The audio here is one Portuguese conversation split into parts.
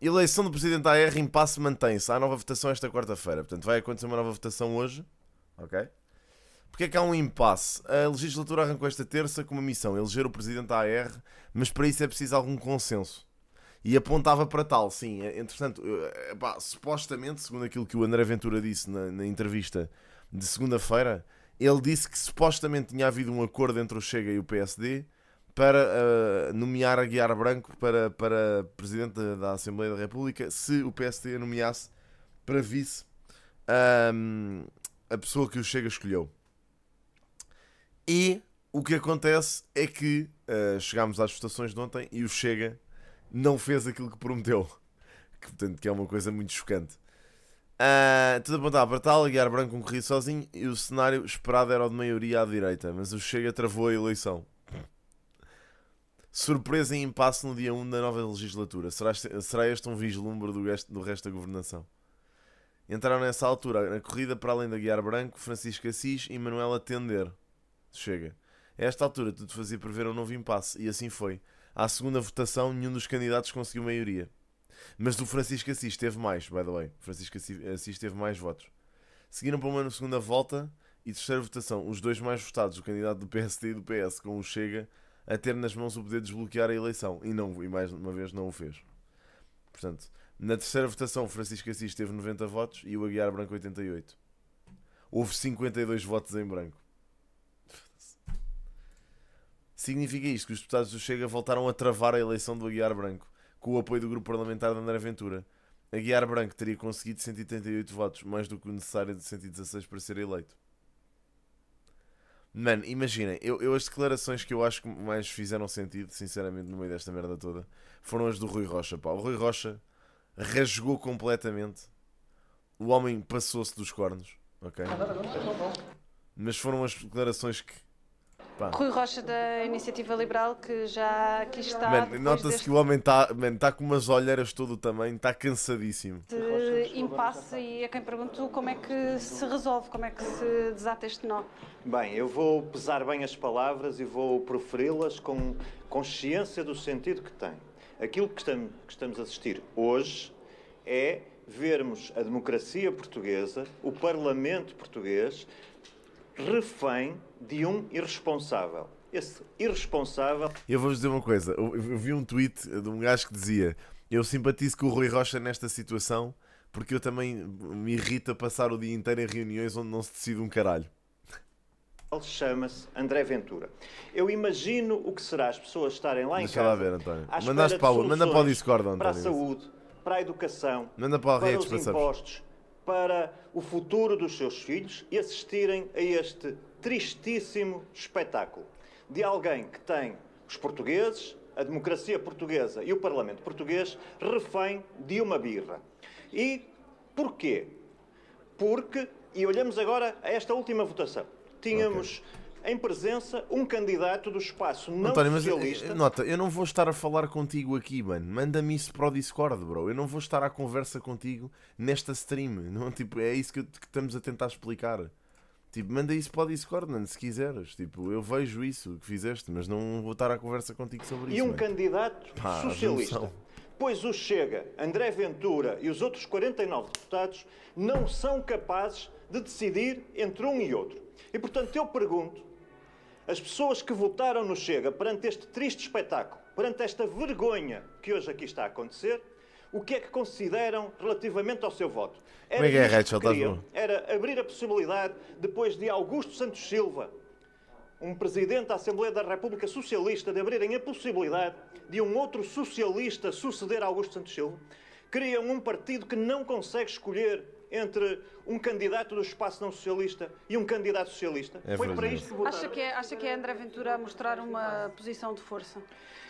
Eleição do Presidente da AR, impasse mantém-se. Há nova votação esta quarta-feira. Portanto, vai acontecer uma nova votação hoje. Ok? Porque é que há um impasse? A legislatura arrancou esta terça com uma missão, eleger o Presidente da AR, mas para isso é preciso algum consenso. E apontava para tal, sim. É, entretanto, é, pá, supostamente, segundo aquilo que o André Ventura disse na, na entrevista de segunda-feira, ele disse que supostamente tinha havido um acordo entre o Chega e o PSD para uh, nomear Aguiar Branco para, para Presidente da, Assembleia da República se o PST nomeasse para vice um, a pessoa que o Chega escolheu. E o que acontece é que uh, chegámos às votações de ontem e o Chega não fez aquilo que prometeu. Que, portanto, que é uma coisa muito chocante. Uh, tudo apontava para tal, Aguiar Branco concorria sozinho e o cenário esperado era o de maioria à direita, mas o Chega travou a eleição. Surpresa e impasse no dia 1 da nova legislatura. Será, será este um vislumbre do, resto, do resto da governação? Entraram nessa altura, na corrida para além da Guiar Branco, Francisco Assis e Manuela Tender. Chega. A esta altura, tudo fazia prever um novo impasse, e assim foi. À segunda votação, nenhum dos candidatos conseguiu maioria. Mas do Francisco Assis teve mais, by the way. Francisco Assis teve mais votos. Seguiram para uma segunda volta e terceira votação, os dois mais votados, o candidato do PSD e do PS, com o Chega, a ter nas mãos o poder de desbloquear a eleição. E, não, e mais uma vez não o fez. Portanto, na terceira votação, Francisco Assis teve 90 votos e o Aguiar Branco 88. Houve 52 votos em branco. Significa isto que os deputados do Chega voltaram a travar a eleição do Aguiar Branco, com o apoio do grupo parlamentar de André Ventura. Aguiar Branco teria conseguido 138 votos, mais do que o necessário de 116 para ser eleito. Mano, imaginem, eu, eu, as declarações que eu acho que mais fizeram sentido, sinceramente, no meio desta merda toda, foram as do Rui Rocha. Pá. O Rui Rocha rasgou completamente. O homem passou-se dos cornos, ok? Ah, Mas foram as declarações que Pá. Rui Rocha da Iniciativa Liberal que já aqui está. nota-se deste... que o homem está tá com umas olheiras todo o tamanho, está cansadíssimo. De impasse e a quem pergunto como é que se resolve, como é que se desata este nó. Bem, eu vou pesar bem as palavras e vou proferi-las com consciência do sentido que têm. Aquilo que estamos, que estamos a assistir hoje é vermos a democracia portuguesa, o Parlamento português, refém de um irresponsável. Esse irresponsável. Eu vou-vos dizer uma coisa: eu, vi um tweet de um gajo que dizia: Eu simpatizo com o Rui Rocha nesta situação porque eu também me irrita passar o dia inteiro em reuniões onde não se decide um caralho. Ele chama-se André Ventura. Eu imagino o que será as pessoas estarem lá Deixa em casa. Deixa lá ver, António. Mandaste para, o, manda para o Discord, António. Para a saúde, para a educação, manda para, para os impostos, para o futuro dos seus filhos e assistirem a este tristíssimo espetáculo de alguém que tem os portugueses, a democracia portuguesa e o Parlamento português refém de uma birra. E porquê? Porque, e olhamos agora a esta última votação, tínhamos. Okay em presença um candidato do espaço não António, socialista. Mas, eh, nota, eu não vou estar a falar contigo aqui, mano. Manda-me isso para o Discord, bro. Eu não vou estar à conversa contigo nesta stream. Não? Tipo, é isso que, que estamos a tentar explicar. Tipo, manda isso para o Discord, mano, se quiseres. Tipo, eu vejo isso que fizeste, mas não vou estar à conversa contigo sobre e isso. E um mano. candidato Pá, socialista. Pois o Chega, André Ventura e os outros 49 deputados não são capazes de decidir entre um e outro. E portanto eu pergunto as pessoas que votaram no Chega perante este triste espetáculo, perante esta vergonha que hoje aqui está a acontecer, o que é que consideram relativamente ao seu voto? Era, Como é que é, Rachel, que queriam, era abrir a possibilidade, depois de Augusto Santos Silva, um presidente da Assembleia da República Socialista, de abrirem a possibilidade de um outro socialista suceder a Augusto Santos Silva, criam um partido que não consegue escolher entre um candidato do espaço não socialista e um candidato socialista? É Foi para isto que votaram. Acha que, é, acha que é André Ventura a mostrar uma posição de força?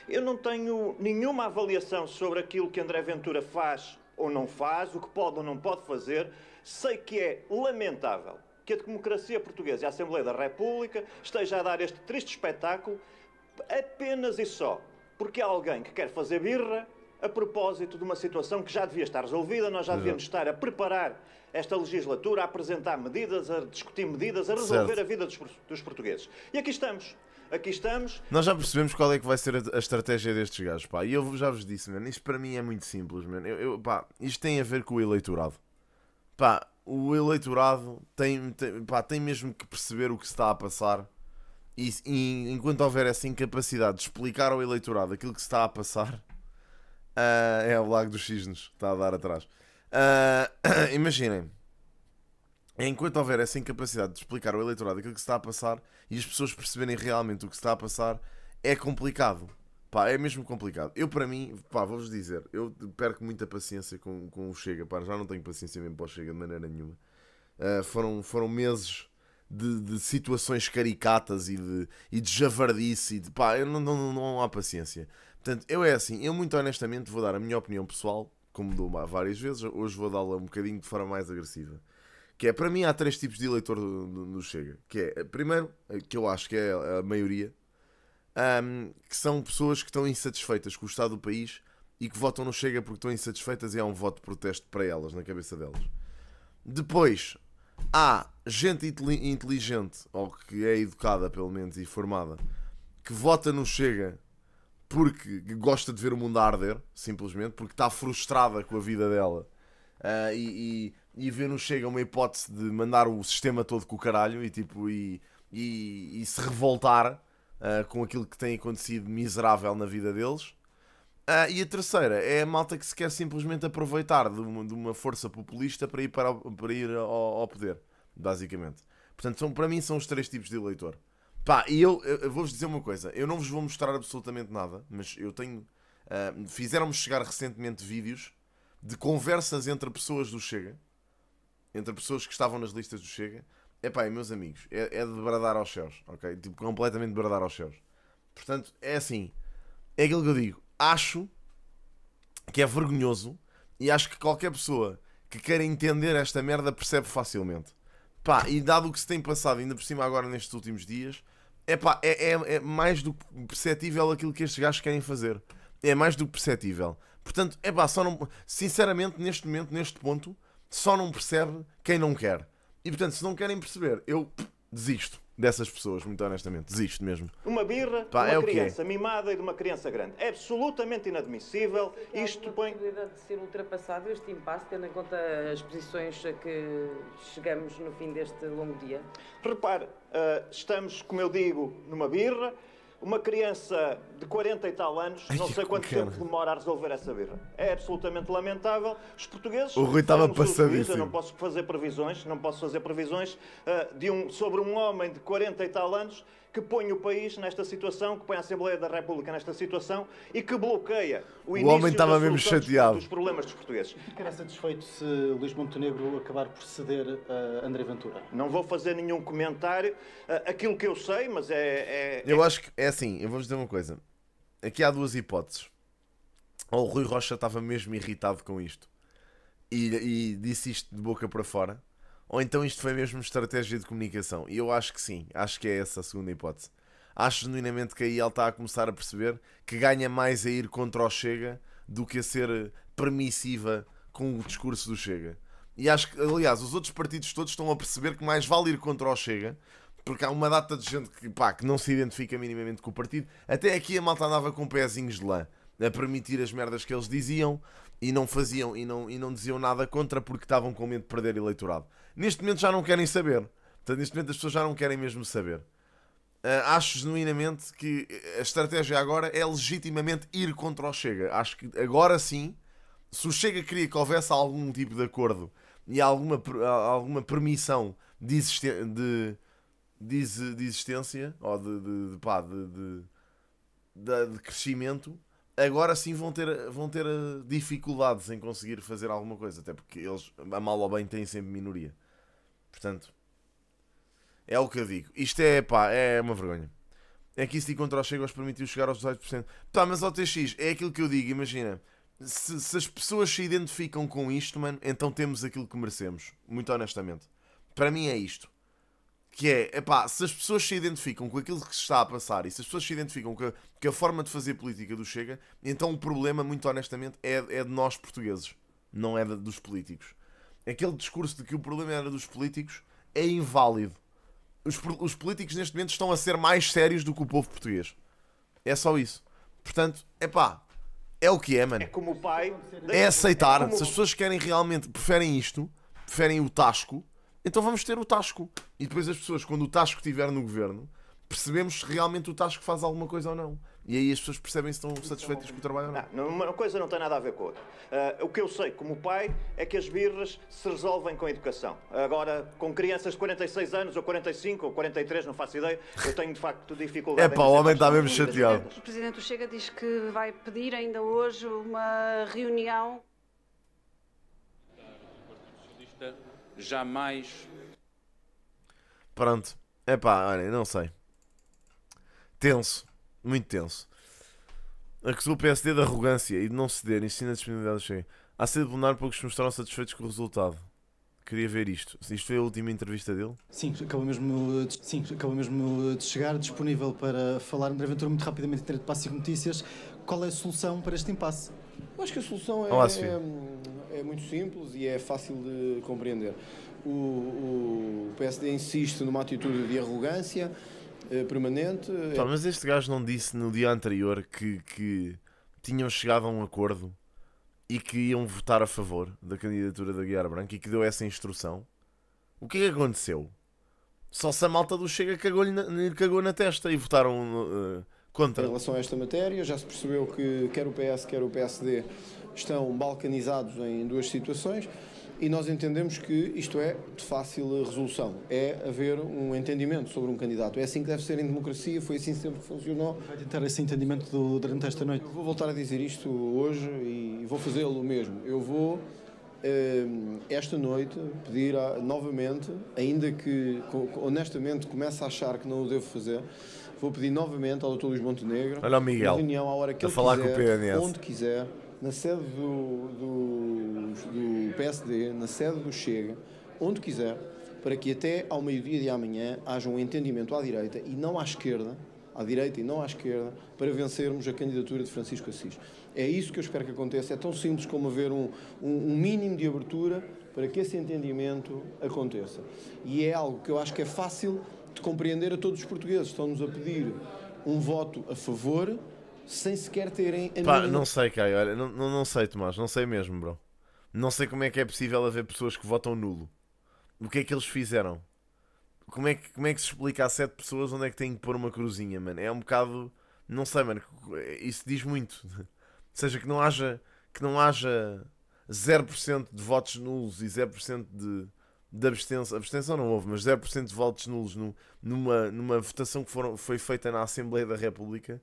Eu não tenho nenhuma avaliação sobre aquilo que André Ventura faz ou não faz, o que pode ou não pode fazer. Sei que é lamentável que a democracia portuguesa e a Assembleia da República esteja a dar este triste espetáculo apenas e só porque há alguém que quer fazer birra a propósito de uma situação que já devia estar resolvida, nós já Exato. devíamos estar a preparar esta legislatura, a apresentar medidas, a discutir medidas, a resolver certo. a vida dos, dos, portugueses. E aqui estamos. Aqui estamos. Nós já percebemos qual é que vai ser a, estratégia destes gajos, pá. E eu já vos disse, mano, isto para mim é muito simples, mano. Eu, eu, pá, isto tem a ver com o eleitorado. Pá, o eleitorado tem, tem, pá, tem mesmo que perceber o que se está a passar. E, e enquanto houver essa incapacidade de explicar ao eleitorado aquilo que se está a passar, Uh, é o Lago dos Cisnes que está a dar atrás. Uh, imaginem, enquanto houver essa incapacidade de explicar ao eleitorado aquilo que se está a passar e as pessoas perceberem realmente o que se está a passar, é complicado. Pá, é mesmo complicado. Eu, para mim, pá, vou-vos dizer, eu perco muita paciência com, com o Chega, pá, já não tenho paciência mesmo para o Chega de maneira nenhuma. Uh, foram, foram meses de, de, situações caricatas e de, e de javardice e de pá, eu não, não, não há paciência. Portanto, eu é assim, eu muito honestamente vou dar a minha opinião pessoal, como dou várias vezes, hoje vou dá-la um bocadinho de forma mais agressiva. Que é, para mim, há três tipos de eleitor no Chega. Que é, primeiro, eh, que eu acho que é a maioria, um, que são pessoas que estão insatisfeitas com o estado do país e que votam no Chega porque estão insatisfeitas e há um voto de protesto para elas, na cabeça delas. Depois, há gente inteligente, ou que é educada pelo menos e formada, que vota no Chega porque gosta de ver o mundo arder, simplesmente, porque está frustrada com a vida dela uh, e, e, e vê nos chega uma hipótese de mandar o sistema todo com o caralho e tipo e, e, e se revoltar uh, com aquilo que tem acontecido miserável na vida deles. Uh, e a terceira é a malta que se quer simplesmente aproveitar de uma, de uma força populista para ir, para, para ir ao, ao poder, basicamente. Portanto, são, para mim são os três tipos de eleitor. Pá, e eu, eu vou-vos dizer uma coisa. Eu não vos vou mostrar absolutamente nada, mas eu tenho... Uh, Fizeram-me chegar recentemente vídeos de conversas entre pessoas do Chega, entre pessoas que estavam nas listas do Chega. É pá, meus amigos, é, é de bradar aos céus, ok? Tipo, completamente de bradar aos céus. Portanto, é assim. É aquilo que eu digo. Acho que é vergonhoso e acho que qualquer pessoa que queira entender esta merda percebe facilmente. Pá, e dado o que se tem passado, ainda por cima agora nestes últimos dias, Epá, é, é, é mais do que perceptível aquilo que estes gajos querem fazer. É mais do que perceptível. Portanto, é pá, só não. Sinceramente, neste momento, neste ponto, só não percebe quem não quer. E portanto, se não querem perceber, eu desisto dessas pessoas, muito honestamente. Desisto mesmo. Uma birra Pá, uma é criança mimada e de uma criança grande. É absolutamente inadmissível. Isto põe. possibilidade de ser ultrapassado este impasse, tendo em conta as posições a que chegamos no fim deste longo dia? Repare, uh, estamos, como eu digo, numa birra uma criança de 40 e tal anos, Ai, não sei quanto tempo demora a resolver essa birra. É absolutamente lamentável. Os portugueses. O Rui estava passadíssimo. Eu não posso fazer previsões, não posso fazer previsões uh, de um, sobre um homem de 40 e tal anos que põe o país nesta situação, que põe a Assembleia da República nesta situação e que bloqueia o, o início homem estava mesmo chateado. dos problemas dos portugueses. Ficará satisfeito se Luís Montenegro acabar por ceder a André Ventura? Não vou fazer nenhum comentário. Ah, aquilo que eu sei, mas é... é, é eu é... acho que é assim, eu vou dizer uma coisa. Aqui há duas hipóteses. Ou o Rui Rocha estava mesmo irritado com isto e, e disse isto de boca para fora ou então isto foi mesmo estratégia de comunicação. E eu acho que sim, acho que é essa a segunda hipótese. Acho genuinamente que aí ele está a começar a perceber que ganha mais a ir contra o Chega do que a ser permissiva com o discurso do Chega. E acho que, aliás, os outros partidos todos estão a perceber que mais vale ir contra o Chega, porque há uma data de gente que, pá, que não se identifica minimamente com o partido. Até aqui a malta andava com pezinhos de lã a permitir as merdas que eles diziam e não faziam e não, e não diziam nada contra porque estavam com medo de perder eleitorado. Neste momento já não querem saber. Portanto, neste momento as pessoas já não querem mesmo saber. Uh, acho genuinamente que a estratégia agora é legitimamente ir contra o Chega. Acho que agora sim, se o Chega queria que houvesse algum tipo de acordo e alguma, alguma permissão de, existen de, de, de existência ou de, de, de, pá, de, crescimento, agora sim vão ter, vão ter ah, dificuldades em conseguir fazer alguma coisa, até porque eles, a mal ou bem, têm sempre minoria. Portanto, é o que eu digo. Isto é, pá, é uma vergonha. É que isso de contra o Chega os permitiu chegar aos 18%. Tá, mas OTX, TX, é aquilo que eu digo, imagina. Se, se, as pessoas se identificam com isto, mano, então temos aquilo que merecemos. Muito honestamente. Para mim é isto. Que é, epá, se as pessoas se identificam com aquilo que se está a passar e se as pessoas se identificam com a, com a forma de fazer política do Chega, então o problema, muito honestamente, é, é de nós portugueses. Não é de, dos políticos aquele discurso de que o problema era dos políticos é inválido. Os, os políticos neste momento estão a ser mais sérios do que o povo português. É só isso. Portanto, é pá, é o que é, mano. É como o pai. É aceitar. É como... Se as pessoas querem realmente, preferem isto, preferem o Tasco, então vamos ter o Tasco. E depois as pessoas, quando o Tasco estiver no governo, percebemos se realmente o Tasco faz alguma coisa ou não. E aí as pessoas percebem se estão satisfeitas com o trabalho ou não. uma coisa não tem nada a ver com a outra. Uh, o que eu sei, como pai, é que as birras se resolvem com a educação. Agora, com crianças de 46 anos, ou 45, ou 43, não faço ideia, eu tenho de facto dificuldade. É pá, o homem está mesmo chateado. O Presidente Chega diz que vai pedir ainda hoje uma reunião. Jamais. Pronto. É pá, olha, não sei. Tenso muito tenso. Acusou o PSD de arrogância e de não ceder, ensina a disponibilidade cheia. Há cedo plenário, poucos se mostraram satisfeitos com o resultado. Queria ver isto. Isto foi a última entrevista dele? Sim, acabou mesmo, eh, de, sim, acabou mesmo eh, de chegar, disponível para falar. André Ventura, muito rapidamente, entre de passe e notícias. Qual é a solução para este impasse? Eu acho que a solução é, Olá, é, é, muito simples e é fácil de compreender. O, o PSD insiste numa atitude de arrogância, eh, permanente. Eh, mas este gajo não disse no dia anterior que, que tinham chegado a um acordo e que iam votar a favor da candidatura da Guiara Branco e que deu essa instrução. O que é que aconteceu? Só se a malta do Chega cagou-lhe na, cagou na testa e votaram uh, contra. Em relação a esta matéria, já se percebeu que quer o PS, quer o PSD estão balcanizados em duas situações e nós entendemos que isto é de fácil resolução. É haver um entendimento sobre um candidato. É assim que deve ser em democracia, foi assim sempre que funcionou. Vai tentar esse entendimento do, durante esta noite? Eu vou voltar a dizer isto hoje e vou fazê-lo mesmo. Eu vou eh, esta noite pedir a, novamente, ainda que honestamente comece a achar que não o devo fazer, vou pedir novamente ao Dr. Luís Montenegro Olha Miguel, uma reunião à hora que ele falar quiser, onde quiser, na sede do, do, do PSD, na sede do Chega, onde quiser, para que até ao meio-dia de amanhã haja um entendimento à direita e não à esquerda, à direita e não à esquerda, para vencermos a candidatura de Francisco Assis. É isso que eu espero que aconteça. É tão simples como haver um, um, um mínimo de abertura para que esse entendimento aconteça. E é algo que eu acho que é fácil de compreender a todos os portugueses. Estão-nos a pedir um voto a favor sem sequer terem a Pá, não sei, Caio, olha, não, não, não sei, Tomás, não sei mesmo, bro. Não sei como é que é possível haver pessoas que votam nulo. O que é que eles fizeram? Como é que, como é que se explica a sete pessoas onde é que têm que pôr uma cruzinha, mano? É um bocado. Não sei, mano. Isso diz muito. Ou seja, que não haja, que não haja 0% de votos nulos e 0% de, de abstenção. Abstenção não houve, mas 0% de votos nulos no, numa, numa votação que foram, foi feita na Assembleia da República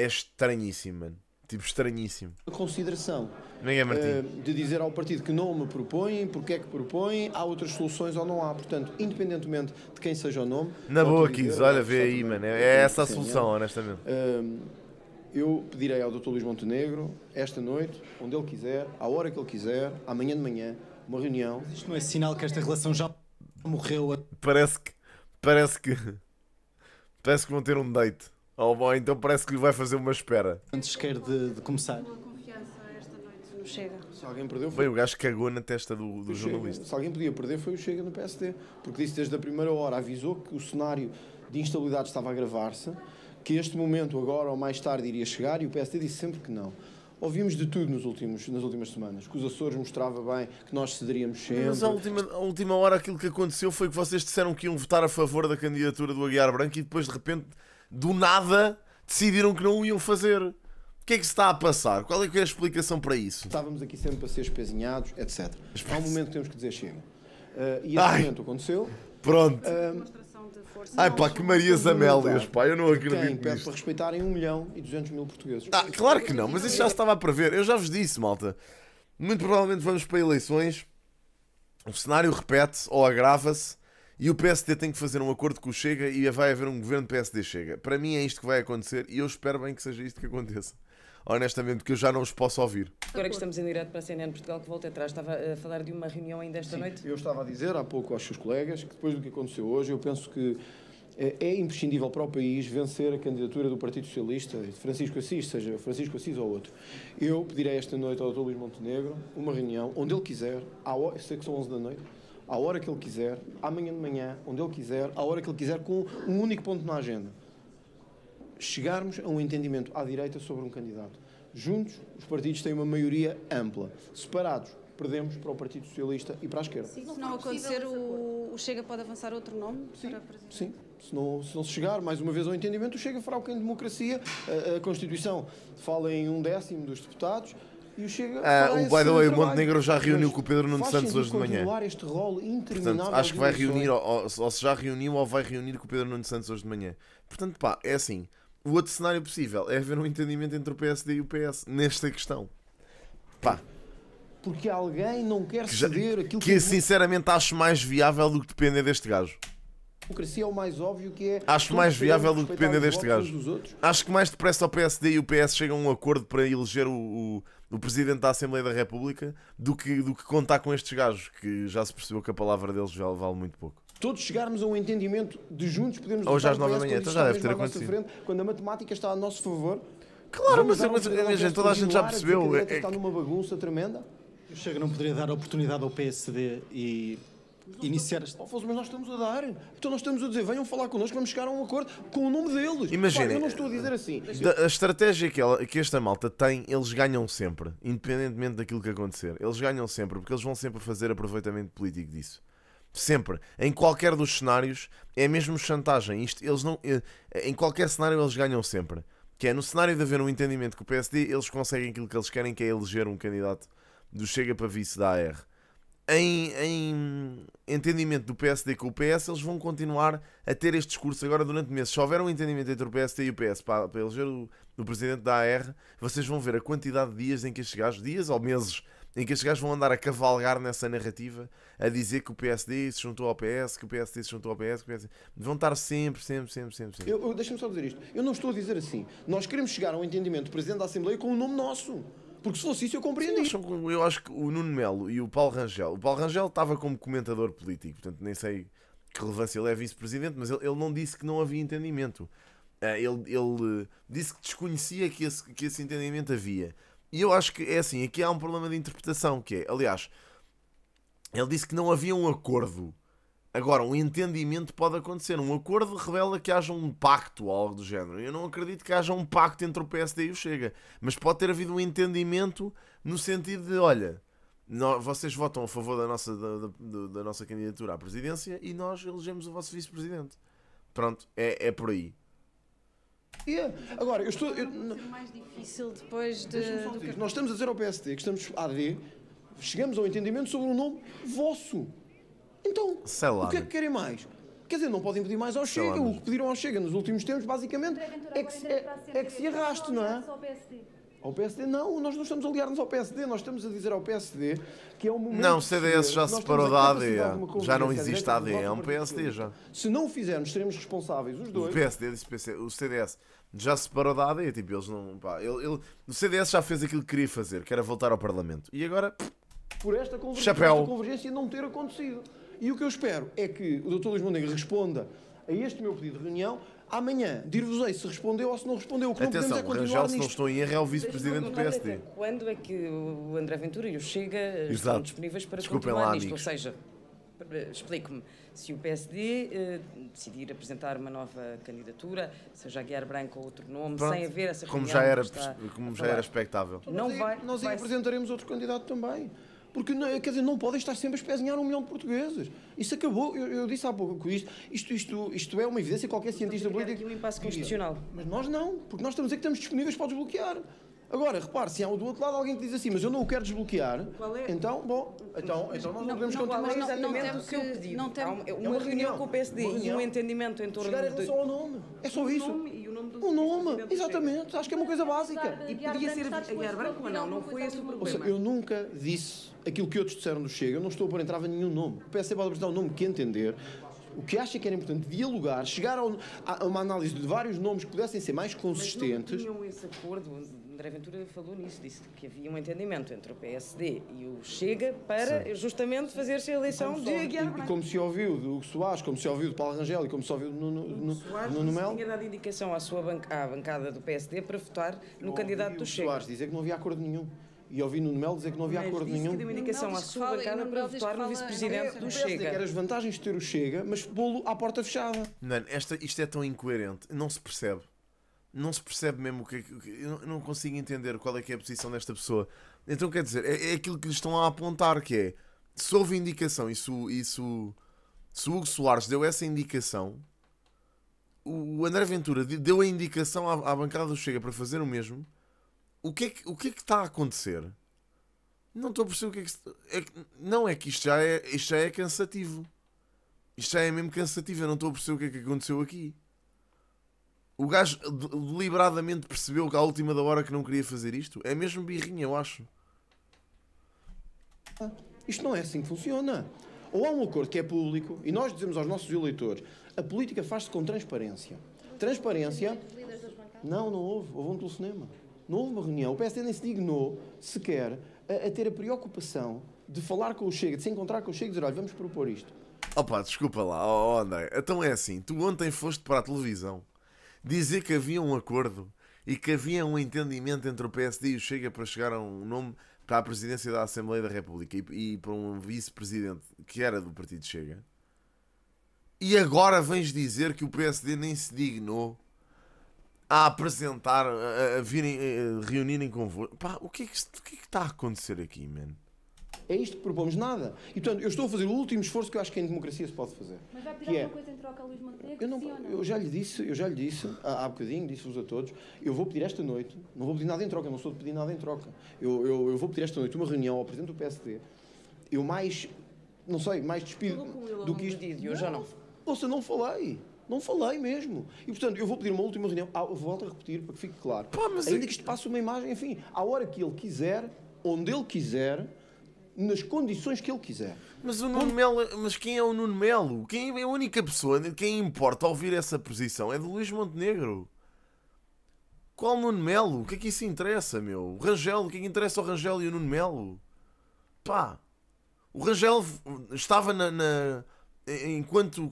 é estranhíssimo, mano. Tipo, estranhíssimo. A consideração uh, de dizer ao partido que não me propõem, porque é que propõem, há outras soluções ou não há. Portanto, independentemente de quem seja o nome. Na boa, Kis, olha, vê aí, mano. É, é essa a solução, honestamente. Uh, eu pedirei ao Dr. Luís Montenegro, esta noite, onde ele quiser, à hora que ele quiser, amanhã de manhã, uma reunião. isto não é sinal que esta relação já morreu? A... Parece que. Parece que. Parece que vão ter um date. Oh, bom, então parece que lhe vai fazer uma espera. Antes quer de, de começar. Chega. Se alguém perdeu foi. Bem, o gajo cagou na testa do, do jornalista. Se alguém podia perder foi o Chega no PSD, porque disse desde a primeira hora, avisou que o cenário de instabilidade estava a agravar-se, que este momento agora ou mais tarde iria chegar e o PSD disse sempre que não. Ouvimos de tudo nos últimos, nas últimas semanas, que os Açores mostrava bem que nós cederíamos sempre. Mas última, à última hora aquilo que aconteceu foi que vocês disseram que iam votar a favor da candidatura do Aguiar Branco e depois de repente do nada decidiram que não o iam fazer. O que é que se está a passar? Qual é que é a explicação para isso? Estávamos aqui sempre para ser espezinhados, etc. Há um momento que temos que dizer chega. Uh, e esse Ai. momento aconteceu. Pronto. Uh, Ai pá, que Marias Amélias, pá, eu não acredito Quem pede para respeitarem 1 milhão e 200 mil portugueses. Ah, claro que não, mas isso já estava a prever. Eu já vos disse, malta. Muito provavelmente vamos para eleições, o cenário repete ou agrava-se, e o PSD tem que fazer um acordo com o Chega e vai haver um governo PSD-Chega. Para mim é isto que vai acontecer e eu espero bem que seja isto que aconteça honestamente, porque eu já não os posso ouvir. Agora que estamos em direto para a CNN Portugal, que volta atrás, estava a falar de uma reunião ainda esta Sim, noite. Eu estava a dizer há pouco aos seus colegas que depois do que aconteceu hoje, eu penso que eh, é imprescindível para o país vencer a candidatura do Partido Socialista, de Francisco Assis, seja Francisco Assis ou outro. Eu pedirei esta noite ao Dr. Luís Montenegro uma reunião, onde ele quiser, à hora, sei que são 11 da noite, à hora que ele quiser, amanhã de manhã, onde ele quiser, à hora que ele quiser, com um único ponto na agenda. Chegarmos a um entendimento à direita sobre um candidato. Juntos, os partidos têm uma maioria ampla. Separados, perdemos para o Partido Socialista e para a esquerda. Sim, se não acontecer, o, o Chega pode avançar outro nome sim, para presidente? Sim, se não, se não se chegar mais uma vez ao entendimento, o Chega fará o que em democracia a, a Constituição fala em um décimo dos deputados, e o Chega ah, o, by the way, o Montenegro já reuniu com o Pedro Nuno Santos hoje de manhã. Este Portanto, acho que vai reunir, ou, ou, ou, se já reuniu, ou vai reunir com o Pedro Nuno Santos hoje de manhã. Portanto, pá, é assim. O outro cenário possível é haver um entendimento entre o PSD e o PS nesta questão. Pá. Porque alguém não quer ceder que já, aquilo que. Que eu sinceramente acho mais viável do que depender deste gajo é o mais óbvio que é. Acho mais viável do que depender deste gajo. Acho que mais depressa o PSD e o PS chegam a um acordo para eleger o, o, o, presidente da Assembleia da República do que, do que contar com estes gajos, que já se percebeu que a palavra deles vale, vale muito pouco todos chegarmos a um entendimento de juntos podemos hoje às 9 da manhã, então já deve ter acontecido. Frente, quando a matemática está a nosso favor. Claro, mas, mas, mas toda a gente já percebeu. A é, está numa bagunça tremenda. O Chega não poderia dar oportunidade ao PSD e iniciar esta. Oh, Afonso, mas nós estamos a dar. Então nós estamos a dizer, venham falar connosco, vamos chegar a um acordo com o nome deles. Imaginem. Eu não estou a dizer assim. Da, a estratégia que, ela, que esta malta tem, eles ganham sempre, independentemente daquilo que acontecer. Eles ganham sempre, porque eles vão sempre fazer aproveitamento político disso. Sempre. Em qualquer dos cenários, é mesmo chantagem. Isto, eles não, eh, em qualquer cenário, eles ganham sempre. Que é no cenário de haver um entendimento com o PSD, eles conseguem aquilo que eles querem, que é eleger um candidato do Chega para vice da AR em, em, entendimento do PSD com o PS, eles vão continuar a ter este discurso agora durante meses. Se houver um entendimento entre o PSD e o PS para, para eleger o, o presidente da AR, vocês vão ver a quantidade de dias em que estes gajos, dias ou meses, em que estes gajos vão andar a cavalgar nessa narrativa, a dizer que o PSD se juntou ao PS, que o PSD se juntou ao PS, que o PSD... Vão estar sempre, sempre, sempre, sempre. sempre. Eu, eu, Deixa-me só dizer isto. Eu não estou a dizer assim. Nós queremos chegar a um entendimento do presidente da Assembleia com o um nome nosso. Porque se fosse isso eu compreendi. Sim, eu, eu acho que o Nuno Melo e o Paulo Rangel. O Paulo Rangel estava como comentador político, portanto nem sei que relevância ele é vice-presidente, mas ele, ele, não disse que não havia entendimento. Ah, ele, ele eh, disse que desconhecia que esse, que esse entendimento havia. E eu acho que é assim, aqui há um problema de interpretação, que é, aliás, ele disse que não havia um acordo Agora, um entendimento pode acontecer. Um acordo revela que haja um pacto ou algo do género. Eu não acredito que haja um pacto entre o PSD e o Chega. Mas pode ter havido um entendimento no sentido de: olha, nós, vocês votam a favor da nossa, da, da, da nossa candidatura à presidência e nós elegemos o vosso vice-presidente. Pronto, é, é por aí. Yeah. É. Agora, eu estou. Eu... É mais difícil depois de. Nós estamos a dizer ao PSD que estamos AD, chegamos ao entendimento sobre um nome vosso. Então, lá, o que é que querem mais? Quer dizer, não podem pedir mais ao Chega. Lá, mas... O que pediram ao Chega nos últimos tempos, basicamente, é, é-, é que, se, é, é que se arraste, não é? Ao PSD? Não, nós não estamos a aliar-nos ao PSD, nós estamos a dizer ao PSD que é o momento. Não, o CDS já se separou da AD. Já não existe a é AD, é um PSD já. Se não o fizermos, seremos responsáveis os dois. O PSD disse PC, o CDS já se separou da AD, tipo, eles não. Pá, ele, ele, o CDS já fez aquilo que queria fazer, que era voltar ao Parlamento. E agora. Por esta convergência, esta convergência não ter acontecido. E o que eu espero é que o Dr. Luís Mondego responda a este meu pedido de reunião amanhã. Dir-vos-ei se respondeu ou se não respondeu. O que Atenção, não podemos é continuar Rangel, se não estou em erro, é o vice-presidente do PSD. Quando é que o André Ventura e o Chega Exato. estão disponíveis para Desculpem continuar lá, nisto? Amigos. Ou seja, explique me se o PSD eh, decidir apresentar uma nova candidatura, seja guiar Branco ou outro nome, Pronto, sem haver essa como já era Como já era expectável. Não vai, nós vai apresentaremos outro candidato também. Porque, quer dizer, não podem estar sempre a espezinhar um milhão de portugueses. Isso acabou. Eu, eu disse há pouco isto, isto, isto, isto é uma evidência qualquer cientista político. aqui um impasse constitucional. Mas nós não, porque nós estamos a dizer que estamos disponíveis para desbloquear. Agora, repare, se há do outro lado alguém que diz assim, mas eu não o quero desbloquear, é? então, bom, então, então nós não, não podemos não, continuar não, exatamente não, o é seu pedido. Não tem, uma, é uma reunião, reunião, com o PSD e um entendimento em torno do... Chegar só o nome, é só o isso. Nome e o nome do O nome, exatamente, acho que é uma coisa básica. E podia ser a Guiar Branco, mas não, não foi esse o problema. eu nunca disse aquilo que outros disseram do Chega, eu não estou a pôr em trava nenhum nome. O PSD pode apresentar um nome que entender, o que acha que era importante dialogar, chegar a, uma análise de vários nomes que pudessem ser mais consistentes. Mas não tinham esse acordo André Ventura falou nisso, disse que havia um entendimento entre o PSD e o Chega para Sim. justamente fazer-se a eleição de Aguiar Branco. E, como se ouviu do Hugo Soares, como se ouviu do Paulo Rangel e como se ouviu do Nuno, Nuno, Soares, Nuno Melo. tinha dado indicação à, sua banca, à bancada do PSD para votar no candidato do Chega. Soares dizer que não havia acordo nenhum e ouvi Nuno Melo dizer que não havia acordo nenhum. Que deu indicação à sua bancada para votar no vice-presidente do Chega. Que era as vantagens de ter o Chega, mas pô-lo à porta fechada. Mano, esta, isto é tão incoerente, não se percebe não se percebe mesmo o é que, o que eu não consigo entender qual é que é a posição desta pessoa. Então quer dizer, é, é aquilo que lhes estão a apontar que é se houve indicação e se, e se, se o Hugo Soares deu essa indicação, o André Ventura deu a indicação à, à bancada do Chega para fazer o mesmo. O que é que, o que, é que está a acontecer? Não estou a perceber o que é que. É não, é que isto já é, isto já é cansativo. Isto já é mesmo cansativo. Eu não estou a perceber o que é que aconteceu aqui. O gajo deliberadamente percebeu que à última da hora que não queria fazer isto. É mesmo birrinha, eu acho. Isto não é assim que funciona. Ou há um acordo que é público e nós dizemos aos nossos eleitores: a política faz-se com transparência. Transparência. Não, não houve. Houve um telecinema. Não houve uma reunião. O PSD nem se dignou sequer a, a ter a preocupação de falar com o Chega, de se encontrar com o Chega e dizer: olha, vamos propor isto. Opa, desculpa lá, oh, André. Então é assim: tu ontem foste para a televisão dizer que havia um acordo e que havia um entendimento entre o PSD e o Chega para chegar a um nome para a presidência da Assembleia da República e, e para um vice-presidente que era do partido Chega. E agora vens dizer que o PSD nem se dignou a apresentar, a, a virem, a eh, reunirem convosco. Pá, o que, é que, o que é que está a acontecer aqui, mano? É isto que propomos nada. E portanto, eu estou a fazer o último esforço que eu acho que em democracia se pode fazer. Mas vai pedir alguma é, coisa em troca a Luís Montenegro? Eu, não, eu já lhe disse, eu já lhe disse há, há bocadinho, disse-vos a todos, eu vou pedir esta noite, não vou pedir nada em troca, não sou de pedir nada em troca. Eu, eu, eu vou pedir esta noite uma reunião ao Presidente do PSD, eu mais, não sei, mais despido do que isto. eu já não. Ouça, não falei. Não falei mesmo. E portanto, eu vou pedir uma última reunião. Ah, volto a repetir para que fique claro. Pá, Ainda é... que isto passe uma imagem, enfim, à hora que ele quiser, onde ele quiser, nas condições que ele quiser. Mas, o Nuno Melo, mas quem é o Nuno Melo? Quem é a única pessoa de quem importa ouvir essa posição é de Luís Montenegro. Qual Nuno Melo? O que é que isso interessa, meu? O Rangel, o que é que interessa ao Rangel e o Nuno Melo? Pá, o Rangel estava na, na enquanto,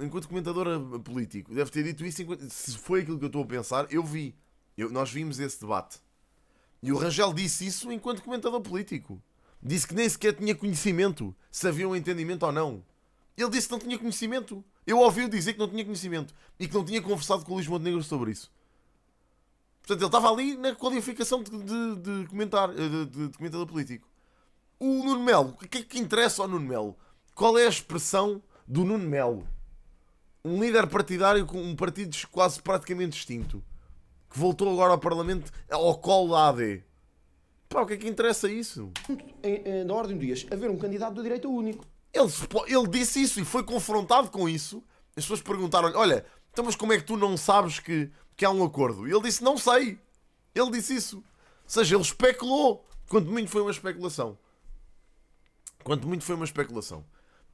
enquanto comentador político, deve ter dito isso. Enquanto, se foi aquilo que eu estou a pensar, eu vi. Eu, nós vimos esse debate. E o Rangel disse isso enquanto comentador político. Disse que nem sequer tinha conhecimento se havia um entendimento ou não. Ele disse que não tinha conhecimento. Eu ouvi-o dizer que não tinha conhecimento e que não tinha conversado com o Luís Montenegro sobre isso. Portanto, ele estava ali na qualificação de, de, de comentar, eh, de, de, comentador político. O Nuno Melo, o que é que interessa ao Nuno Melo? Qual é a expressão do Nuno Melo? Um líder partidário com um partido quase praticamente extinto, que voltou agora ao Parlamento ao colo da AD. Pá, o que é que interessa isso? Na ordem do dias, haver um candidato do direito único. Ele, ele disse isso e foi confrontado com isso. As pessoas perguntaram-lhe: Olha, então, mas como é que tu não sabes que, que há um acordo? E ele disse: Não sei. Ele disse isso. Ou seja, ele especulou. Quanto muito foi uma especulação. Quanto muito foi uma especulação.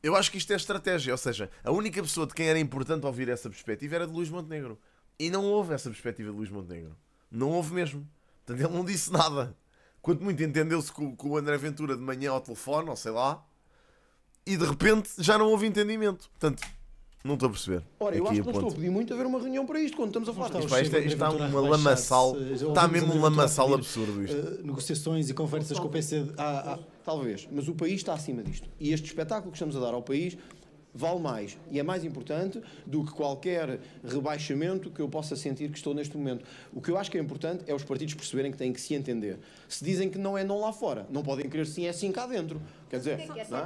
Eu acho que isto é estratégia. Ou seja, a única pessoa de quem era importante ouvir essa perspectiva era de Luís Montenegro. E não houve essa perspectiva de Luís Montenegro. Não houve mesmo. Portanto, ele não disse nada. Quanto muito entendeu-se com, com o André Ventura de manhã ao telefone, ou sei lá, e de repente já não houve entendimento. Portanto, não estou a perceber. Ora, eu Aqui acho que não estou a pedir muito ver uma reunião para isto, quando estamos a falar. É- isto, isto, isto, é isto está uma lamaçal, está mesmo um lamaçal absurdo isto. Uh, negociações e conversas com o PSD. Ah, ah, talvez, mas o país está acima disto. E este espetáculo que estamos a dar ao país vale mais e é mais importante do que qualquer rebaixamento que eu possa sentir que estou neste momento. O que eu acho que é importante é os partidos perceberem que têm que se entender. Se dizem que não é não lá fora, não podem querer sim é sim cá dentro. Quer dizer, é, é? é, só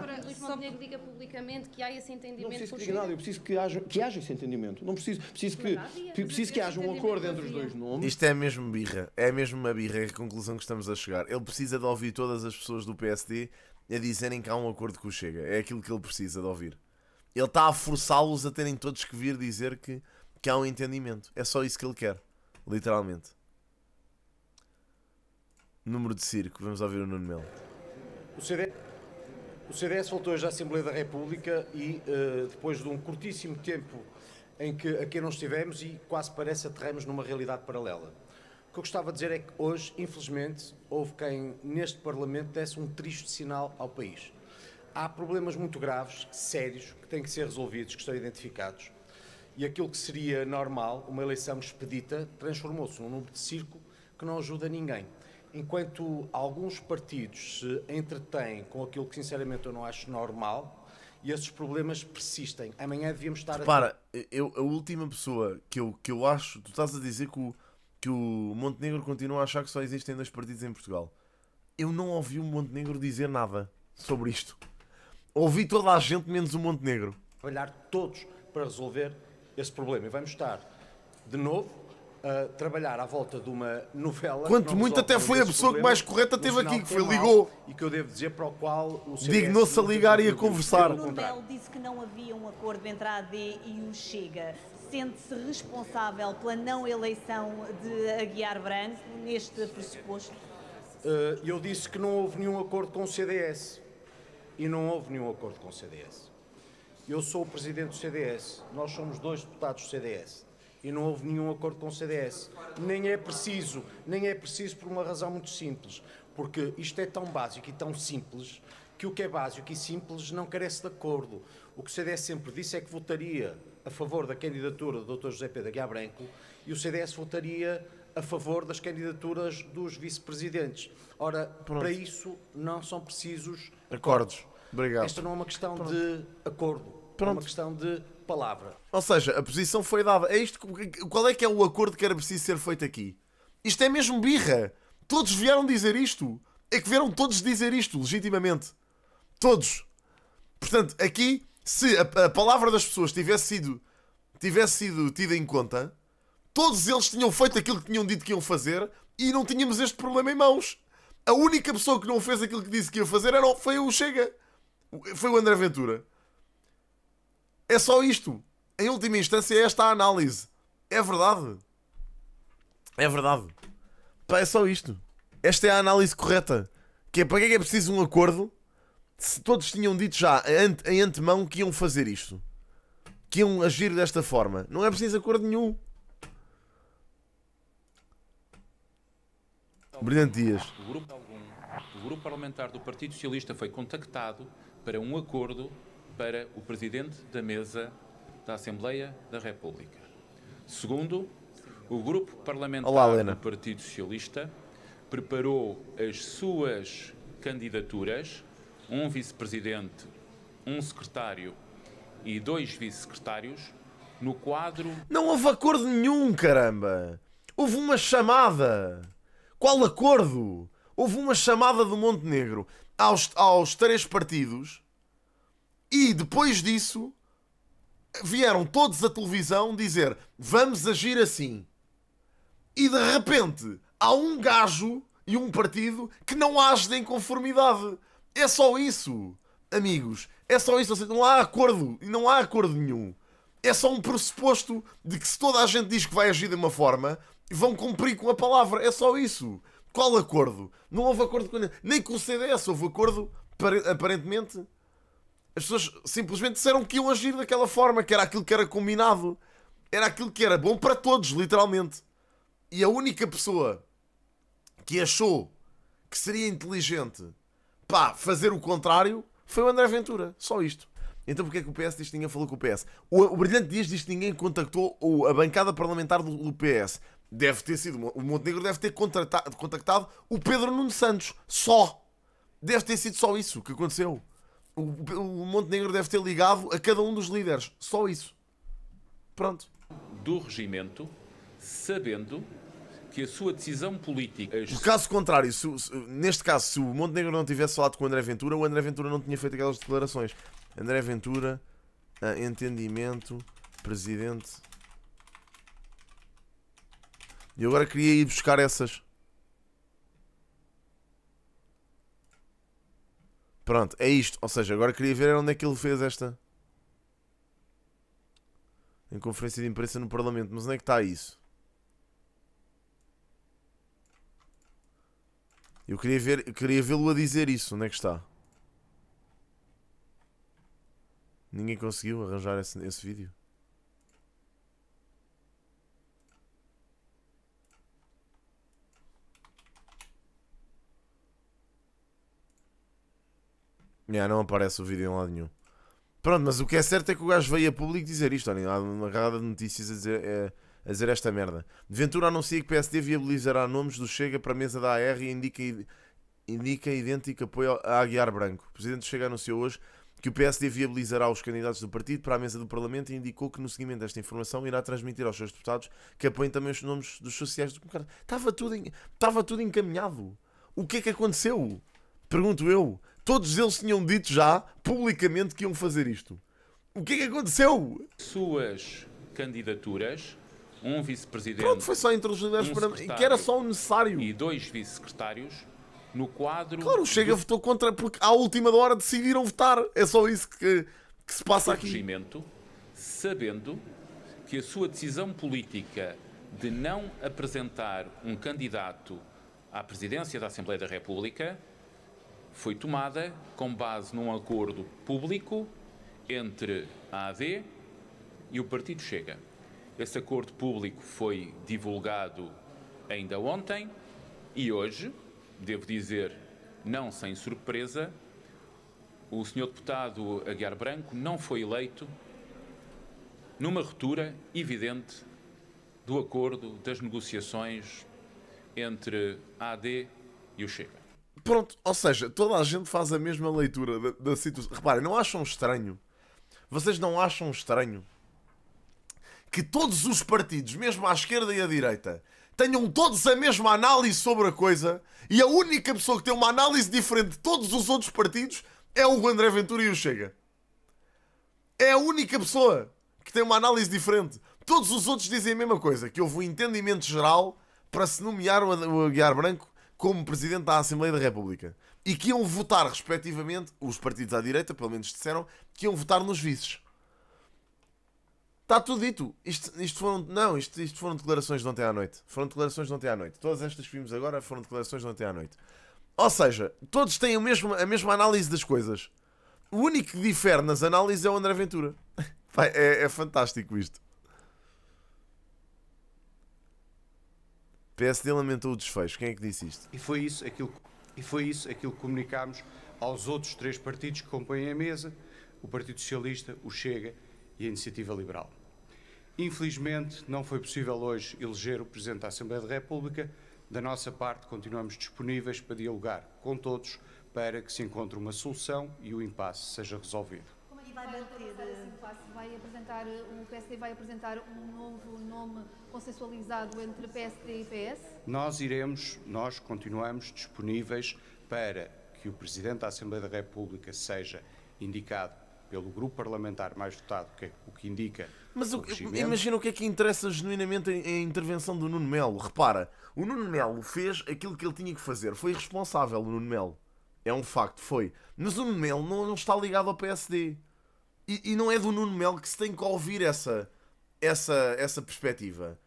não é? para diga publicamente que há esse entendimento. Não preciso que diga nada, eu preciso que haja, que haja esse entendimento. Não preciso, preciso que, é preciso que haja um acordo entre os dois nomes. Isto é mesmo birra, é mesmo uma birra, é a conclusão que estamos a chegar. Ele precisa de ouvir todas as pessoas do PSD a dizerem que há um acordo que o chega. É aquilo que ele precisa de ouvir. Ele está a forçá-los a terem todos que vir dizer que, que há um entendimento. É só isso que ele quer. Literalmente. Número de circo. Vamos ouvir o Nuno Melo. O CD... O CDS voltou hoje à Assembleia da República e, uh, depois de um curtíssimo tempo em que aqui não estivemos e quase parece aterramos numa realidade paralela. O que eu gostava de dizer é que hoje, infelizmente, houve quem neste Parlamento desse um triste sinal ao país há problemas muito graves, sérios, que têm que ser resolvidos, que estão identificados. E aquilo que seria normal, uma eleição expedita, transformou-se num número de circo que não ajuda ninguém. Enquanto alguns partidos se entretêm com aquilo que sinceramente eu não acho normal, e esses problemas persistem. Amanhã devíamos estar Para, a... eu a última pessoa que eu, que eu acho, tu estás a dizer que o, que o Montenegro continua a achar que só existem dois partidos em Portugal. Eu não ouvi o Montenegro dizer nada sobre isto. Ouvi toda a gente, menos o Montenegro. Trabalhar todos para resolver esse problema. E vamos estar, de novo, a trabalhar à volta de uma novela. Quanto muito, até foi a pessoa que mais correta teve aqui, que foi, ligou. E que eu devo dizer para o qual o Dignou-se a ligar e a conversar. O Nobel disse que não havia um acordo entre a AD e o Chega. Sente-se responsável pela não eleição de Aguiar Branco neste pressuposto? Uh, eu disse que não houve nenhum acordo com o CDS e não houve nenhum acordo com o CDS. Eu sou o presidente do CDS, nós somos dois deputados do CDS e não houve nenhum acordo com o CDS. Nem é preciso, nem é preciso por uma razão muito simples, porque isto é tão básico e tão simples que o que é básico e simples não carece de acordo. O que o CDS sempre disse é que votaria a favor da candidatura do Dr. José Pedro Aguiar Branco e o CDS votaria a favor das candidaturas dos vice-presidentes. Ora, Pronto. para isso não são precisos acordos. Obrigado. Esta não é uma questão Pronto. de acordo, Pronto. é uma questão de palavra. Ou seja, a posição foi dada. É isto, qual é que é o acordo que era preciso ser feito aqui? Isto é mesmo birra. Todos vieram dizer isto. É que vieram todos dizer isto, legitimamente. Todos. Portanto, aqui, se a, a palavra das pessoas tivesse sido, tivesse sido tida em conta, todos eles tinham feito aquilo que tinham dito que iam fazer e não tínhamos este problema em mãos. A única pessoa que não fez aquilo que disse que ia fazer era, foi o Chega. Foi o André Ventura. É só isto. Em última instância, é esta a análise. É verdade. É verdade. Pá, é só isto. Esta é a análise correta. Que é para que é, que é preciso um acordo se todos tinham dito já em antemão que iam fazer isto? Que iam agir desta forma? Não é preciso acordo nenhum. Brilhante Dias. O grupo, o grupo parlamentar do Partido Socialista foi contactado para um acordo para o Presidente da Mesa da Assembleia da República. Segundo, o Grupo Parlamentar Olá, do Partido Socialista preparou as suas candidaturas, um vice-presidente, um secretário e dois vice-secretários, no quadro. Não houve acordo nenhum, caramba! Houve uma chamada! Qual acordo? Houve uma chamada do Montenegro aos, aos três partidos e depois disso vieram todos à televisão dizer vamos agir assim. E de repente há um gajo e um partido que não age em conformidade. É só isso, amigos. É só isso. Não há acordo. Não há acordo nenhum. É só um pressuposto de que se toda a gente diz que vai agir de uma forma, vão cumprir com a palavra. É só isso. Qual acordo? Não houve acordo com nem com o CDS, houve acordo, aparentemente. As pessoas simplesmente disseram que iam agir daquela forma, que era aquilo que era combinado, era aquilo que era bom para todos, literalmente. E a única pessoa que achou que seria inteligente pá, fazer o contrário foi o André Ventura. Só isto. Então porque é que o PS diz que ninguém falou com o PS? O, o Brilhante Dias diz que ninguém contactou a bancada parlamentar do, do PS. Deve ter sido. O Montenegro deve ter contactado o Pedro Nuno Santos. Só. Deve ter sido só isso que aconteceu. O, o Montenegro deve ter ligado a cada um dos líderes. Só isso. Pronto. Do regimento, sabendo que a sua decisão política. No caso contrário, se, se, neste caso, se o Montenegro não tivesse falado com o André Ventura, o André Ventura não tinha feito aquelas declarações. André Ventura, ah, entendimento, presidente e agora queria ir buscar essas. Pronto, é isto. Ou seja, agora queria ver onde é que ele fez esta. Em conferência de imprensa no Parlamento. Mas onde é que está isso? Eu queria ver, queria vê-lo a dizer isso. Onde é que está? Ninguém conseguiu arranjar esse, esse vídeo. Yeah, não aparece o vídeo em lado nenhum. Pronto, mas o que é certo é que o gajo veio a público dizer isto. Olha, há uma rada de notícias a dizer, é, a dizer esta merda. Ventura anuncia que PSD viabilizará nomes do Chega para a mesa da AR e indica, indica idêntico apoio a Aguiar Branco. O presidente do Chega anunciou hoje que o PSD viabilizará os candidatos do partido para a mesa do Parlamento e indicou que, no seguimento desta informação, irá transmitir aos seus deputados que apoiem também os nomes dos sociais do Estava tudo, estava tudo encaminhado. O que é que aconteceu? Pergunto eu. Todos eles tinham dito já, publicamente, que iam fazer isto. O que é que aconteceu? Suas candidaturas, um vice-presidente. Pronto, foi só entre os um para... que era só o necessário. E dois vice-secretários no quadro. Claro, o Chega do... votou contra porque à última hora decidiram votar. É só isso que, que se passa aqui. Regimento, sabendo que a sua decisão política de não apresentar um candidato à presidência da Assembleia da República foi tomada com base num acordo público entre a AD e o Partido Chega. Esse acordo público foi divulgado ainda ontem e hoje, devo dizer, não sem surpresa, o senhor deputado Aguiar Branco não foi eleito numa ruptura evidente do acordo das negociações entre a AD e o Chega. Pronto, ou seja, toda a gente faz a mesma leitura da, da situação. Reparem, não acham estranho? Vocês não acham estranho que todos os partidos, mesmo à esquerda e à direita, tenham todos a mesma análise sobre a coisa e a única pessoa que tem uma análise diferente de todos os outros partidos é o André Ventura e o Chega. É a única pessoa que tem uma análise diferente. Todos os outros dizem a mesma coisa, que houve um entendimento geral para se nomear o Aguiar Branco como Presidente da Assembleia da República e que iam votar, respectivamente, os partidos à direita, pelo menos disseram, que iam votar nos vices. Está tudo dito. Isto, isto foram, não, isto, isto foram declarações de ontem à noite. Foram declarações de ontem à noite. Todas estas que vimos agora foram declarações de ontem à noite. Ou seja, todos têm o mesmo, a mesma análise das coisas. O único que difere nas análises é o André Ventura. é, é fantástico isto. PSD lamentou o desfecho. Quem é que disse isto? E foi isso aquilo, e foi isso aquilo que comunicámos aos outros três partidos que compõem a mesa: o Partido Socialista, o Chega e a Iniciativa Liberal. Infelizmente, não foi possível hoje eleger o Presidente da Assembleia da República. Da nossa parte, continuamos disponíveis para dialogar com todos para que se encontre uma solução e o impasse seja resolvido vai manter. Eh, vai apresentar, eh, o PSD vai apresentar um novo nome consensualizado entre PSD e PS? Nós iremos, nós continuamos disponíveis para que o Presidente da Assembleia da República seja indicado pelo grupo parlamentar mais votado, que é o que indica. Mas o, imagina o que é que interessa genuinamente a, intervenção do Nuno Melo. Repara, o Nuno Melo fez aquilo que ele tinha que fazer. Foi irresponsável o Nuno Melo. É um facto, foi. Mas o Nuno Melo não, não está ligado ao PSD. E, e, não é do Nuno Melo que se tem que ouvir essa, essa, essa perspectiva.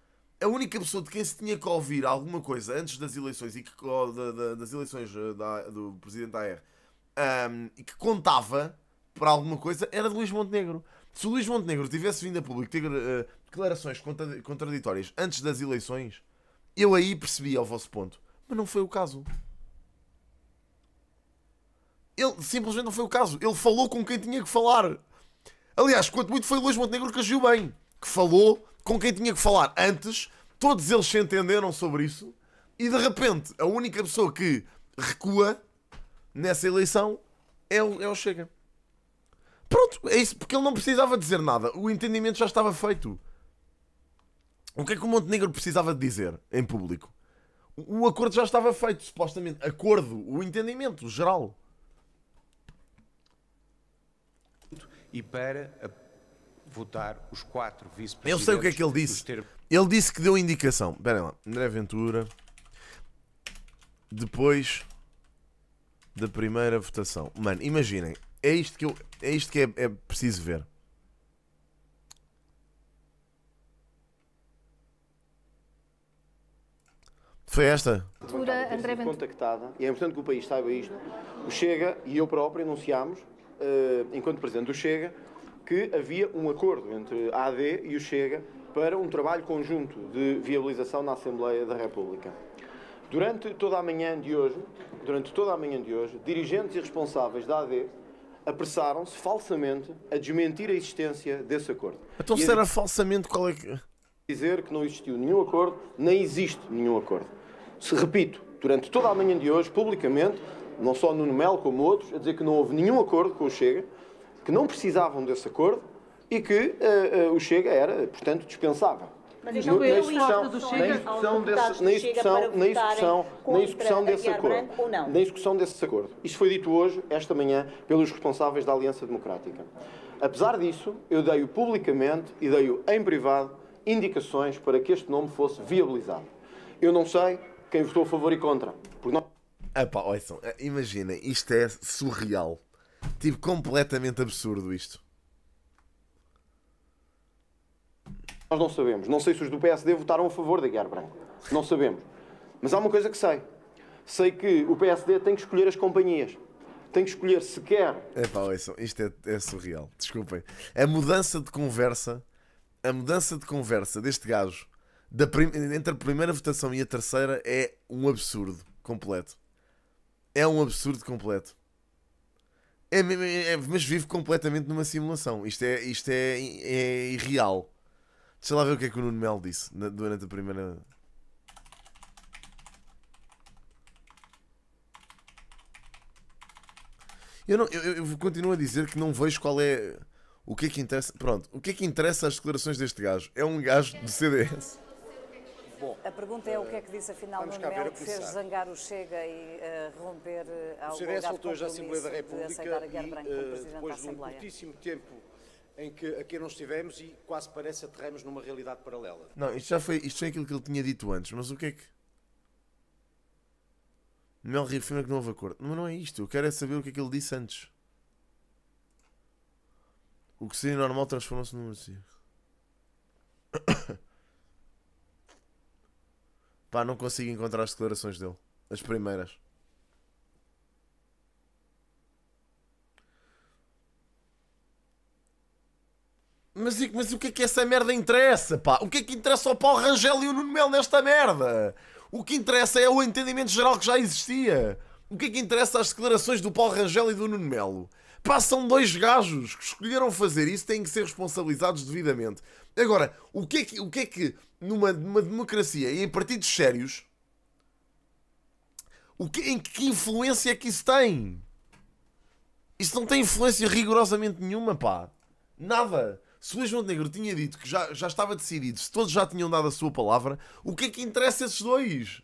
A única pessoa de quem se tinha que ouvir alguma coisa antes das eleições e que, da, da, das eleições eh, da, do presidente da AR um, e que contava para alguma coisa era de Luís Montenegro. Se o Luís Montenegro tivesse vindo a público ter uh, declarações contra, contraditórias antes das eleições, eu aí percebia o vosso ponto. Mas não foi o caso. Ele simplesmente não foi o caso. Ele falou com quem tinha que falar. Aliás, quanto muito foi Luís Montenegro que agiu bem, que falou com quem tinha que falar antes, todos eles se entenderam sobre isso, e de repente a única pessoa que recua nessa eleição é o, é o Chega. Pronto, é isso, porque ele não precisava dizer nada, o entendimento já estava feito. O que é que o Montenegro precisava dizer em público? O acordo já estava feito, supostamente. Acordo, o entendimento geral. e para votar os quatro vice-presidentes. Eu sei o que é que ele disse. Ter... Ele disse que deu indicação. Espera lá, André Ventura, depois da primeira votação. Mano, imaginem, é isto que, eu, é, isto que é, é preciso ver. Foi esta? André Ventura. Contactada, e é importante que o país saiba isto. O Chega e eu próprio anunciámos eh, enquanto presidente do Chega, que havia um acordo entre a AD e o Chega para um trabalho conjunto de viabilização na Assembleia da República. Durante toda a manhã de hoje, durante toda a manhã de hoje, dirigentes e responsáveis da AD apressaram-se falsamente a desmentir a existência desse acordo. Então, se era falsamente, qual é que. Dizer que não existiu nenhum acordo, nem existe nenhum acordo. Se repito, durante toda a manhã de hoje, publicamente, não só Nuno Melo como outros, a dizer que não houve nenhum acordo com o Chega, que não precisavam desse acordo e que uh, uh, o Chega era, portanto, dispensável. Mas então, na, execução, do Chega, na execução desse, na execução, na execução, desse acordo. Na execução desse acordo. Isto foi dito hoje, esta manhã, pelos responsáveis da Aliança Democrática. Apesar disso, eu dei-o publicamente e dei-o em privado indicações para que este nome fosse viabilizado. Eu não sei quem votou a favor e contra, porque não... Ah ouçam, ah, imaginem, isto é surreal. Tipo, completamente absurdo isto. Nós não sabemos. Não sei se os do PSD votaram a favor da Guiar Branco. Não sabemos. Mas há uma coisa que sei. Sei que o PSD tem que escolher as companhias. Tem que escolher se quer. Epá, é ouçam, isto é, é surreal. Desculpem. A mudança de conversa, a mudança de conversa deste gajo da prim... entre a primeira votação e a terceira é um absurdo completo é um absurdo completo. É, é, é, mas vive completamente numa simulação. Isto é, isto é, é irreal. Deixa lá ver o que é que o Nuno Mel disse na, durante a primeira. Eu, não, eu, eu continuo a dizer que não vejo qual é. O que é que interessa. Pronto, o que é que interessa às declarações deste gajo? É um gajo do CDS. Bom, a pergunta é o que é que disse eh, afinal Nuno Melo que fez zangar o Chega e uh, romper uh, ao CDS voltou já à Assembleia da República de e, eh, depois de um curtíssimo tempo em que aqui não estivemos e quase parece aterramos numa realidade paralela. Não, isto já foi, isto foi aquilo que ele tinha dito antes, mas o que é que... Mel reafirma que não houve acordo. Mas não é isto, eu quero é saber o que é que ele disse antes. O que seria normal transformou-se num Pá, não consigo encontrar as declarações dele. As primeiras. Mas, mas o que é que essa merda interessa, pá? O que é que interessa ao Paulo Rangel e o Nuno Melo nesta merda? O que interessa é o entendimento geral que já existia. O que é que interessa às declarações do Paulo Rangel e do Nuno Melo? Pá, são dois gajos que escolheram fazer isso, têm que ser responsabilizados devidamente. Agora, o que é que, o que, é que numa, numa democracia e em partidos sérios, o que, em que influência é que isso tem? Isso não tem influência rigorosamente nenhuma, pá. Nada. Se o Luís Montenegro tinha dito que já, já estava decidido, se todos já tinham dado a sua palavra, o que é que interessa esses dois?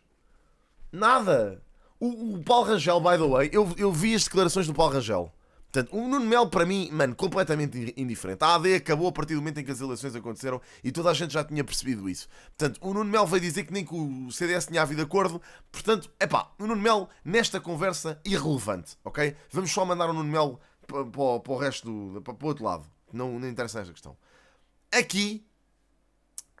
Nada. O, o Paulo Rangel, by the way, eu, eu vi as declarações do Paulo Rangel. Portanto, o Nuno Melo, para mim, mano, completamente indiferente. A AD acabou a partir do momento em que as eleições aconteceram e toda a gente já tinha percebido isso. Portanto, o Nuno Melo veio dizer que nem que o CDS tinha havido acordo. Portanto, é pá, o Nuno Melo, nesta conversa, irrelevante, ok? Vamos só mandar o Nuno Melo para, para, para o resto, do, para, para o outro lado. Não, não interessa esta questão. Aqui,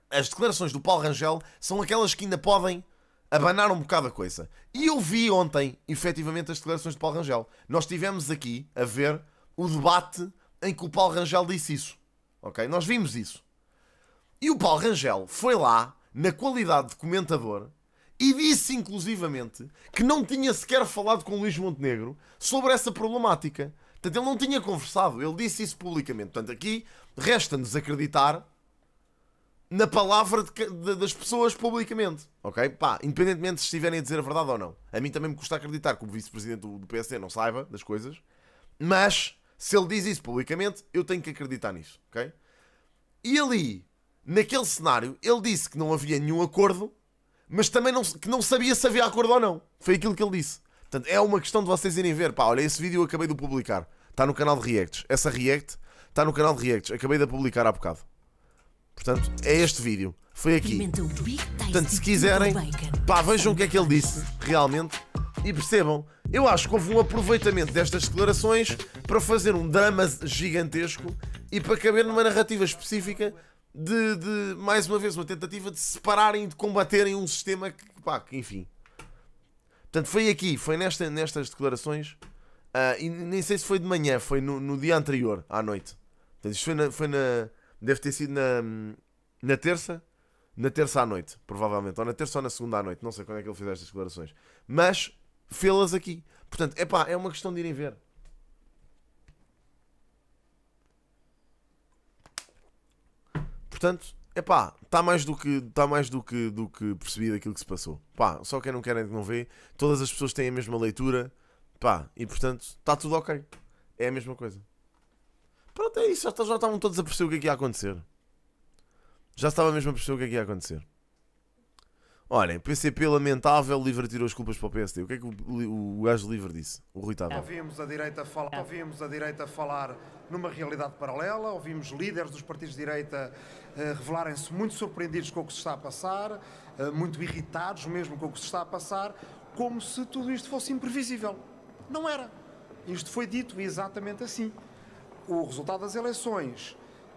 as declarações do Paulo Rangel são aquelas que ainda podem abanar um bocado a coisa. E eu vi ontem, efetivamente, as declarações de Paulo Rangel. Nós tivemos aqui a ver o debate em que o Paulo Rangel disse isso. Ok? Nós vimos isso. E o Paulo Rangel foi lá, na qualidade de comentador, e disse inclusivamente que não tinha sequer falado com o Luís Montenegro sobre essa problemática. Portanto, ele não tinha conversado, ele disse isso publicamente. Portanto, aqui resta-nos acreditar na palavra de, de, das pessoas publicamente, ok? Pá, independentemente se estiverem a dizer a verdade ou não. A mim também me custa acreditar que o vice-presidente do, do PSD não saiba das coisas, mas se ele diz isso publicamente, eu tenho que acreditar nisso, ok? E ali, naquele cenário, ele disse que não havia nenhum acordo, mas também não, que não sabia se havia acordo ou não. Foi aquilo que ele disse. Portanto, é uma questão de vocês irem ver. Pá, olha, esse vídeo eu acabei de publicar. Está no canal de Reacts. Essa React está no canal de Reacts. Acabei de a publicar há bocado. Portanto, é este vídeo. Foi aqui. Portanto, se quiserem, pá, vejam o que é que ele disse realmente e percebam. Eu acho que houve um aproveitamento destas declarações para fazer um drama gigantesco e para caber numa narrativa específica de, de mais uma vez, uma tentativa de separarem e de combaterem um sistema que, pá, que enfim. Portanto, foi aqui, foi nesta, nestas declarações. Uh, e nem sei se foi de manhã, foi no, no dia anterior, à noite. Portanto, isto foi na, foi na Deve ter sido na, na terça, na terça à noite, provavelmente, ou na terça ou na segunda à noite, não sei quando é que ele fez estas declarações, mas fê-las aqui. Portanto, é pá, é uma questão de irem ver. Portanto, é pá, está mais do que está mais do que do que percebido aquilo que se passou. Pá, só quem não quer é que não vê, todas as pessoas têm a mesma leitura, pá, e portanto, está tudo OK. É a mesma coisa. Pronto, é isso. Já, tá- já estavam todos a perceber o que é que ia acontecer. Já estava mesmo a perceber o que é que ia acontecer. Olhem, PCP lamentável, Livre tirou as culpas para o PSD. O que é que o, o, gajo Livre disse? O Rui Tavares. É. Ouvimos a direita falar, é. ouvimos a direita falar numa realidade paralela, ouvimos líderes dos partidos de direita uh, revelarem-se muito surpreendidos com o que se está a passar, uh, muito irritados mesmo com o que se está a passar, como se tudo isto fosse imprevisível. Não era. Isto foi dito exatamente assim o resultado das eleições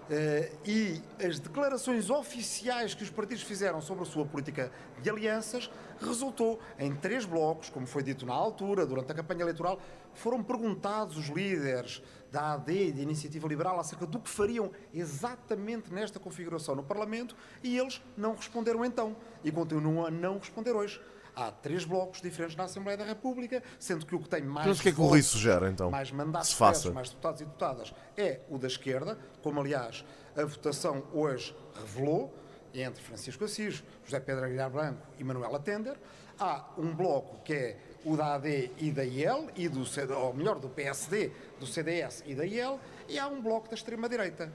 uh, e as declarações oficiais que os partidos fizeram sobre a sua política de alianças resultou em três blocos, como foi dito na altura, durante a campanha eleitoral, foram perguntados os líderes da AD e da Iniciativa Liberal acerca do que fariam exatamente nesta configuração no Parlamento e eles não responderam então e continuam a não responder hoje. Há três blocos diferentes na Assembleia da República, sendo que o que tem mais. que é que o Rui sugere, então? Mais mandatos, se faça. mais deputados e deputadas, é o da esquerda, como aliás a votação hoje revelou, entre Francisco Assis, José Pedro Aguilar Branco e Manuela Tender. Há um bloco que é o da AD e da IEL, e do, ou melhor, do PSD, do CDS e da IEL, e há um bloco da extrema-direita.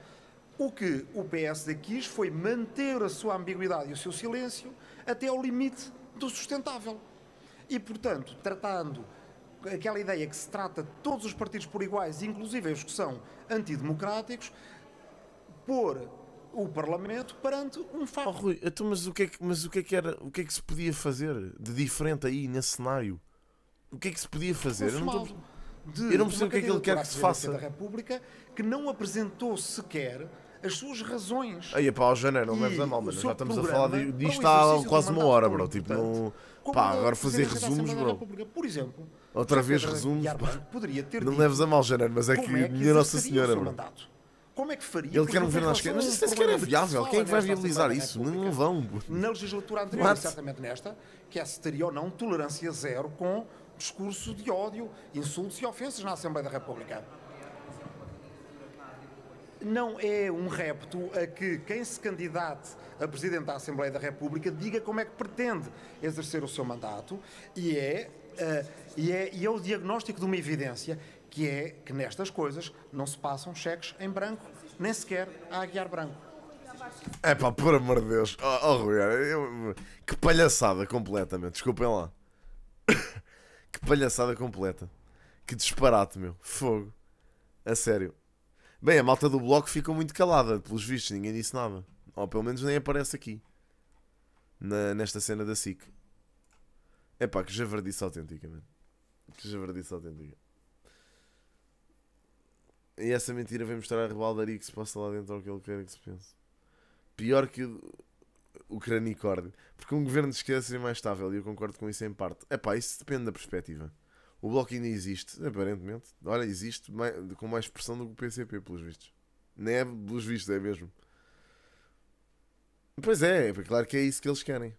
O que o PSD quis foi manter a sua ambiguidade e o seu silêncio até ao limite do sustentável. E, portanto, tratando aquela ideia que se trata de todos os partidos por iguais, inclusive os que são antidemocráticos, pôr o Parlamento perante um facto. Oh, Rui, então, mas, o que é que, mas o que é que era, o que é que se podia fazer de diferente aí nesse cenário? O que é que se podia fazer? eu não, estou... eu não percebo o que é que ele quer que se faça. da República que não apresentou sequer as suas razões. Aí, pá, janeiro, não leves a mal, mas já estamos a falar é disto há quase uma hora, bro. Tipo, não. Pá, agora fazer resumos, bro. Por exemplo, outra vez resumos. Não leves a mal, janeiro, mas é, é que minha Nossa Senhora, bro. Como é que faria? Ele quer um governo à esquerda, mas isso nem é sequer é viável. Quem é que vai viabilizar isso? Não vão. Na legislatura anterior, certamente nesta, que é se teria ou não tolerância zero com discurso de ódio, insultos e ofensas na Assembleia da República não é um repto a que quem se candidate a Presidente da Assembleia da República diga como é que pretende exercer o seu mandato e é, uh, e é, e é o diagnóstico de uma evidência que é que nestas coisas não se passam cheques em branco, nem sequer a Aguiar Branco. É pá, por amor de Deus. Oh, oh Rui, eu... que palhaçada completamente. Desculpem lá. que palhaçada completa. Que disparate, meu. Fogo. A sério. Bem, a malta do bloco ficou muito calada, pelos vistos, ninguém disse nada. Ou pelo menos nem aparece aqui. Na, nesta cena da SIC. É que javardice autêntica, mano. Que javardice autêntica. E essa mentira vem mostrar a rebaldaria que se passa lá dentro ao que ele quer que se pense. Pior que o, o cranicórnio. Porque um governo de esquerda seria mais estável e eu concordo com isso em parte. É isso depende da perspectiva. O Bloco ainda existe, aparentemente. Olha, existe mais, com mais pressão do que o PCP, pelos vistos. Nem é pelos vistos, é mesmo. Pois é, é claro que é isso que eles querem.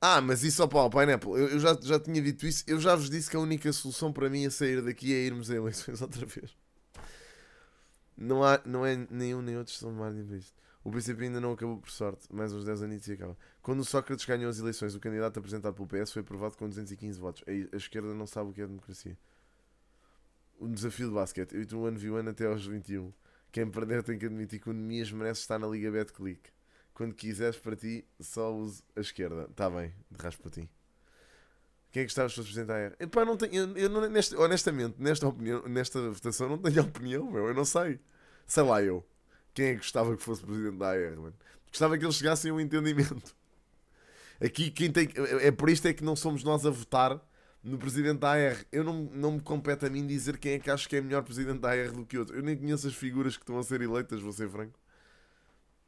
Ah, mas isso, ao o Pineapple, eu, eu, já, já tinha dito isso. Eu já vos disse que a única solução para mim a sair daqui é irmos a eleições outra vez. Não, há, não é nenhum nem outro estão de para isto. O PCP ainda não acabou, por sorte. Mais uns 10 anos e acaba. Quando Sócrates ganhou as eleições, o candidato apresentado pelo PS foi aprovado com 215 votos. A esquerda não sabe o que é democracia. O desafio do basquete. Eu e ano vi ano até aos 21. Quem perder tem que admitir que o Nemias merece estar na Liga Betclic. Quando quiseres para ti, só use a esquerda. Está bem, de raspo para ti. Quem é que gostavas de representar? Epá, não tenho, eu, eu não, neste, honestamente, nesta, opinião, nesta votação, não tenho opinião, meu, eu não sei. Sei lá, eu. Quem é que gostava que fosse presidente da AR, mano? Gostava que eles chegassem a um entendimento. Aqui quem tem. É por isto é que não somos nós a votar no presidente da AR. Eu não, não me compete a mim dizer quem é que acho que é melhor presidente da AR do que outro. Eu nem conheço as figuras que estão a ser eleitas, vou ser franco.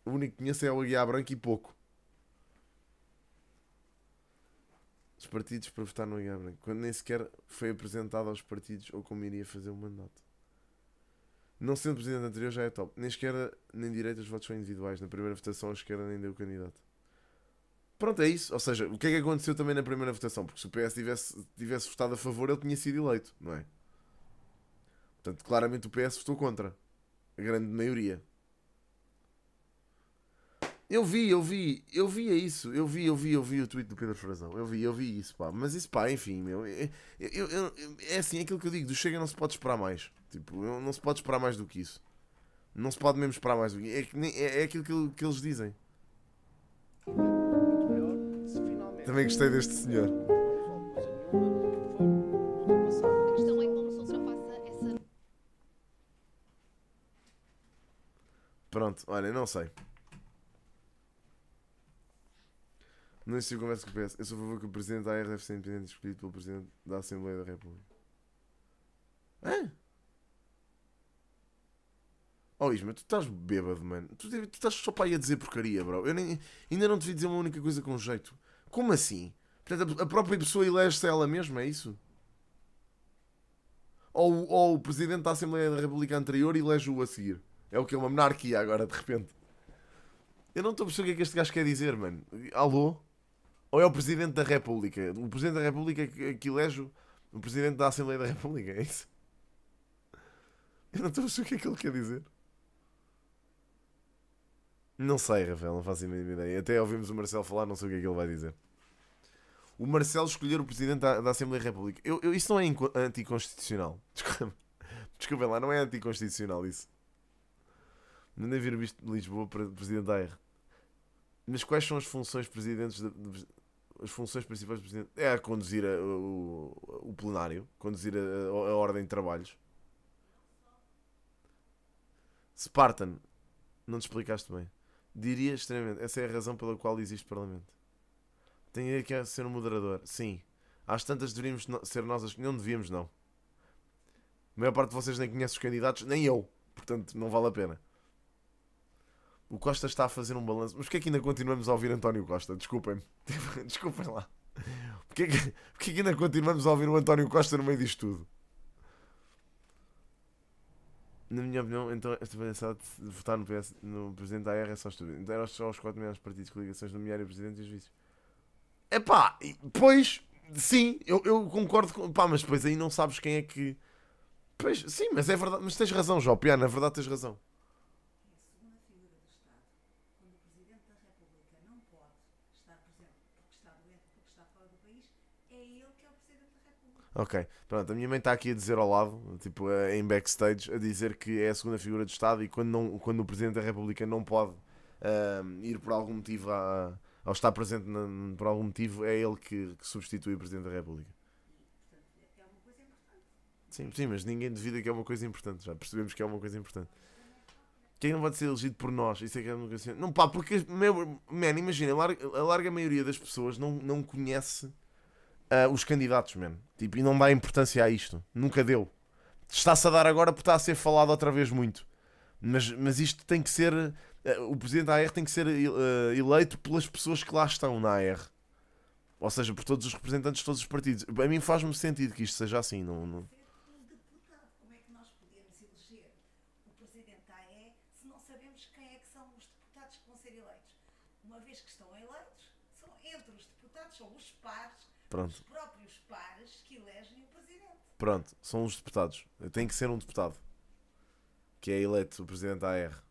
O único que conheço é o Aguiar Branco e pouco. Os partidos para votar no Aguiar Branco. Quando nem sequer foi apresentado aos partidos ou como iria fazer o mandato. Não sendo presidente anterior já é top. Nem esquerda nem direita os votos são individuais. Na primeira votação a esquerda nem deu candidato. Pronto, é isso. Ou seja, o que é que aconteceu também na primeira votação? Porque se o PS tivesse, tivesse votado a favor, ele tinha sido eleito, não é? Portanto, claramente o PS votou contra. A grande maioria. Eu vi, eu vi, eu via é isso, eu vi, eu vi, eu vi o tweet do Pedro Frazão, eu vi, eu vi isso, pá, mas isso, pá, enfim, meu, eu, é, é, eu, eu, é assim, é aquilo que eu digo, do Chega não se pode esperar mais, tipo, não se pode esperar mais do que isso, não se pode mesmo esperar mais do que isso, é, é, é aquilo que, que eles dizem, Também gostei deste senhor. Pronto, olha, não sei. Não sei se eu converso com o PS. Eu sou a favor que o presidente da ARF seja independente escolhido pelo presidente da Assembleia da República. Hã? Oh Isma, tu estás bêbado, mano. Tu, tu estás só para aí a dizer porcaria, bro. Eu nem, ainda não te vi dizer uma única coisa com jeito. Como assim? Portanto, a própria pessoa elege-se ela mesma, é isso? Ou, ou, o presidente da Assembleia da República anterior elege-o a seguir? É o que é uma monarquia agora, de repente. Eu não estou a perceber o que é que este gajo quer dizer, mano. Alô? Ou é o presidente da República? O presidente da República que elege o presidente da Assembleia da República, é isso? Eu não estou a perceber o que é que ele quer dizer. Não sei, Rafael, não faço a mínima ideia. Até ouvimos o Marcelo falar, não sei o que é que ele vai dizer. O Marcelo escolher o Presidente da, da Assembleia da República. Eu, eu, isso não é anticonstitucional. Desculpem, lá, não é anticonstitucional isso. Não deve vir visto de Lisboa para Presidente da AR. Mas quais são as funções presidentes de, de, as funções principais do Presidente é a conduzir a, o, o, plenário, conduzir a, a, a, ordem de trabalhos. Spartan, não te explicaste bem. Diria extremamente. Essa é a razão pela qual existe o Parlamento. Tem que é ser um moderador. Sim. Às tantas deveríamos ser nós as. Não devíamos, não. A maior parte de vocês nem conhece os candidatos, nem eu. Portanto, não vale a pena. O Costa está a fazer um balanço. Mas porquê é que ainda continuamos a ouvir António Costa? Desculpem-me. Desculpem lá. Porquê é que, porquê é que ainda continuamos a ouvir o António Costa no meio disto tudo? Na minha opinião, então esta palhaçada de votar no, PS, no presidente da AR é só estúpido. Então eram só os quatro melhores partidos, coligações, nomear o presidente e os é Epá, pois, sim, eu, eu concordo com. Pá, mas depois aí não sabes quem é que. Pois, sim, mas é verdade, mas tens razão, João Piano, na é verdade tens razão. Ok, pronto, a minha mãe está aqui a dizer ao lado, tipo, eh, em backstage, a dizer que é a segunda figura do Estado e quando, não, quando o Presidente da República não pode uh, ir por algum motivo a, estar presente na, por algum motivo, é ele que, que substitui o Presidente da República. É uma coisa importante. Sim, sim, mas ninguém duvida que é uma coisa importante, já percebemos que é uma coisa importante. Quem não pode ser elegido por nós? Isso é que é uma coisa. Assim. Não, pá, porque, meu, man, imagina, a larga, a larga maioria das pessoas não, não conhece uh, os candidatos, mesmo. Tipo, e não dá importância a isto. Nunca deu. Está-se a dar agora porque está a ser falado outra vez muito. Mas, mas isto tem que ser. Uh, o presidente da AR tem que ser uh, eleito pelas pessoas que lá estão na AR. Ou seja, por todos os representantes de todos os partidos. A mim faz-me sentido que isto seja assim. Não, não... uma vez que estão eleitos, são entre os deputados, são os pares Pronto. Os próprios pares que elegem o presidente. Pronto, são os deputados. Tem que ser um deputado que é eleito o presidente da AR.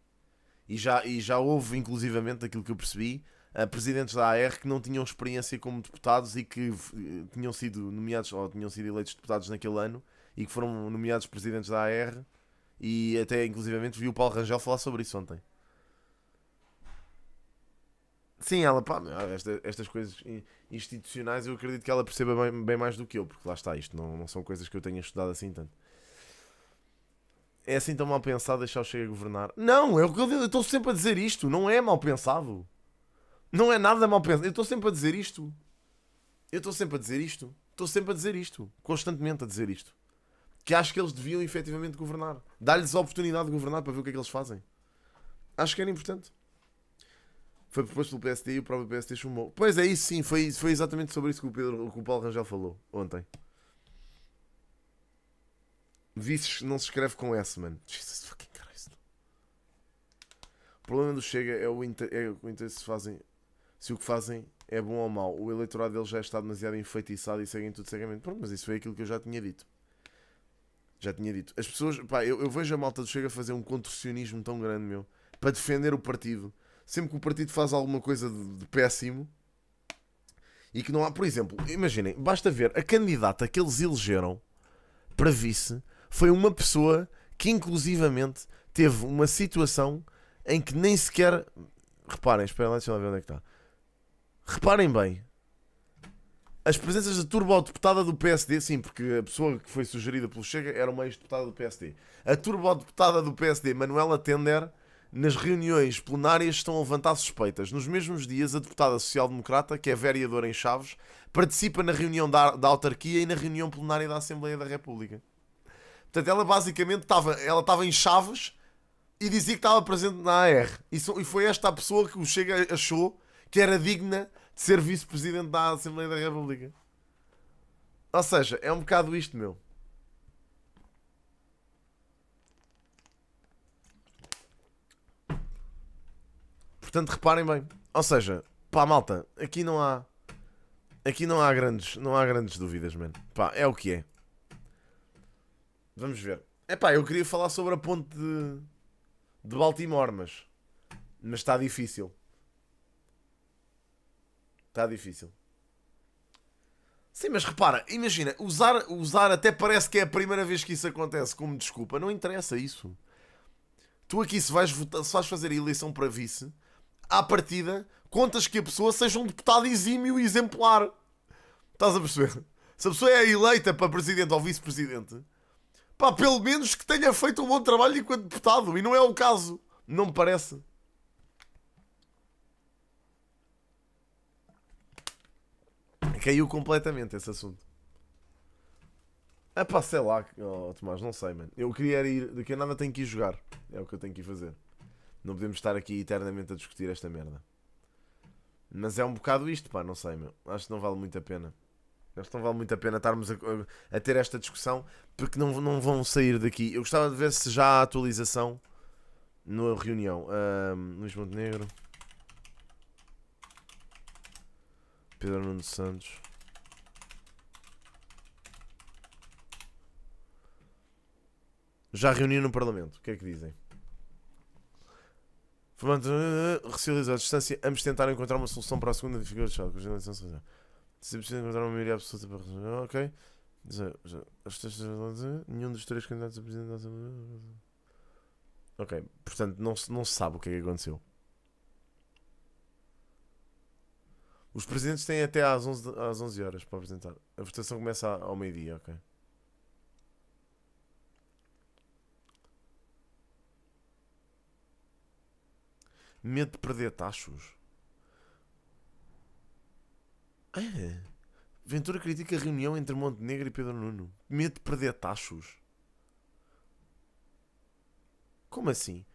E já, e já houve, inclusivamente, daquilo que eu percebi, presidentes da AR que não tinham experiência como deputados e que eh, tinham sido nomeados ou tinham sido eleitos deputados naquele ano e que foram nomeados presidentes da AR. E até, inclusivamente, vi o Paulo Rangel falar sobre isso ontem. Sim, ela, pá, esta, estas coisas institucionais eu acredito que ela perceba bem, bem, mais do que eu, porque lá está, isto não, não são coisas que eu tenha estudado assim tanto. É assim tão mal pensado deixar o Chega governar? Não, é eu estou sempre a dizer isto, não é mal pensado. Não é nada mal pensado, eu estou sempre a dizer isto. Eu estou sempre a dizer isto, estou sempre a dizer isto, constantemente a dizer isto. Que acho que eles deviam efetivamente governar. Dar-lhes a oportunidade de governar para ver o que é que eles fazem. Acho que era importante. Foi proposto pelo PSD e o próprio PSD chumou. Pois é, isso sim, foi, foi exatamente sobre isso que o, Pedro, que o Paulo Rangel falou ontem. Vices não se escreve com S, mano. Jesus fucking Christ. O problema do Chega é o, inter, é o interesse se fazem. Se o que fazem é bom ou mau. O eleitorado dele já é está demasiado enfeitiçado e seguem tudo cegamente. Pronto, mas isso foi aquilo que eu já tinha dito. Já tinha dito. As pessoas. Pá, eu, eu vejo a malta do Chega fazer um contorcionismo tão grande, meu. Para defender o partido sempre que o partido faz alguma coisa de, de péssimo e que não há. Por exemplo, imaginem, basta ver, a candidata que eles elegeram para vice foi uma pessoa que, inclusivamente, teve uma situação em que nem sequer. Reparem, esperem lá, deixa eu ver onde é que está. Reparem bem. As presenças da turbo-deputada do PSD, sim, porque a pessoa que foi sugerida pelo Chega era uma ex-deputada do PSD. A turbo-deputada do PSD, Manuela Tender, nas reuniões plenárias estão a levantar suspeitas. Nos mesmos dias, a deputada social-democrata, que é vereadora em Chaves, participa na reunião da, da autarquia e na reunião plenária da Assembleia da República. Portanto, ela basicamente estava, ela estava em Chaves e dizia que estava presente na AR. E, so, e foi esta a pessoa que o Chega achou que era digna de ser vice-presidente da Assembleia da República. Ou seja, é um bocado isto, meu. Portanto, reparem bem. Ou seja, pá, malta, aqui não há. Aqui não há grandes, não há grandes dúvidas, mano. Pá, é o que é. Vamos ver. É pá, eu queria falar sobre a ponte de, de Baltimore, mas. Mas está difícil. Está difícil. Sim, mas repara, imagina, usar, usar até parece que é a primeira vez que isso acontece como desculpa. Não interessa isso. Tu aqui se vais votar, se vais fazer a eleição para vice, à partida, contas que a pessoa seja um deputado exímio e exemplar. Estás a perceber? Se a pessoa é eleita para presidente ou vice-presidente, pá, pelo menos que tenha feito um bom trabalho enquanto deputado. E não é o caso. Não me parece. Caiu completamente esse assunto. Ah pá, sei lá, oh, Tomás, não sei, mano. Eu queria ir, daqui a nada tenho que ir jogar. É o que eu tenho que ir fazer. Não podemos estar aqui eternamente a discutir esta merda. Mas é um bocado isto, pá, não sei, meu. Acho que não vale muito a pena. Acho que não vale muito a pena estarmos a, a ter esta discussão porque não, não vão sair daqui. Eu gostava de ver se já há atualização na reunião. Um, Luís Montenegro. Pedro Nuno Santos. Já reuniu no Parlamento. O que é que dizem? Formando eh, eh, recializa a distância, ambos tentaram encontrar uma solução para a segunda figura de Se é precisa encontrar uma maioria absoluta para resolver. Ok. Nenhum dos três candidatos a presidente. Ok, portanto, não se, não se sabe o que é que aconteceu. Os presidentes têm até às 11, às 11 horas para apresentar. A votação começa ao meio-dia, ok? Medo de perder tachos. É. Ventura critica a reunião entre Montenegro e Pedro Nuno. Medo de perder tachos. Como assim?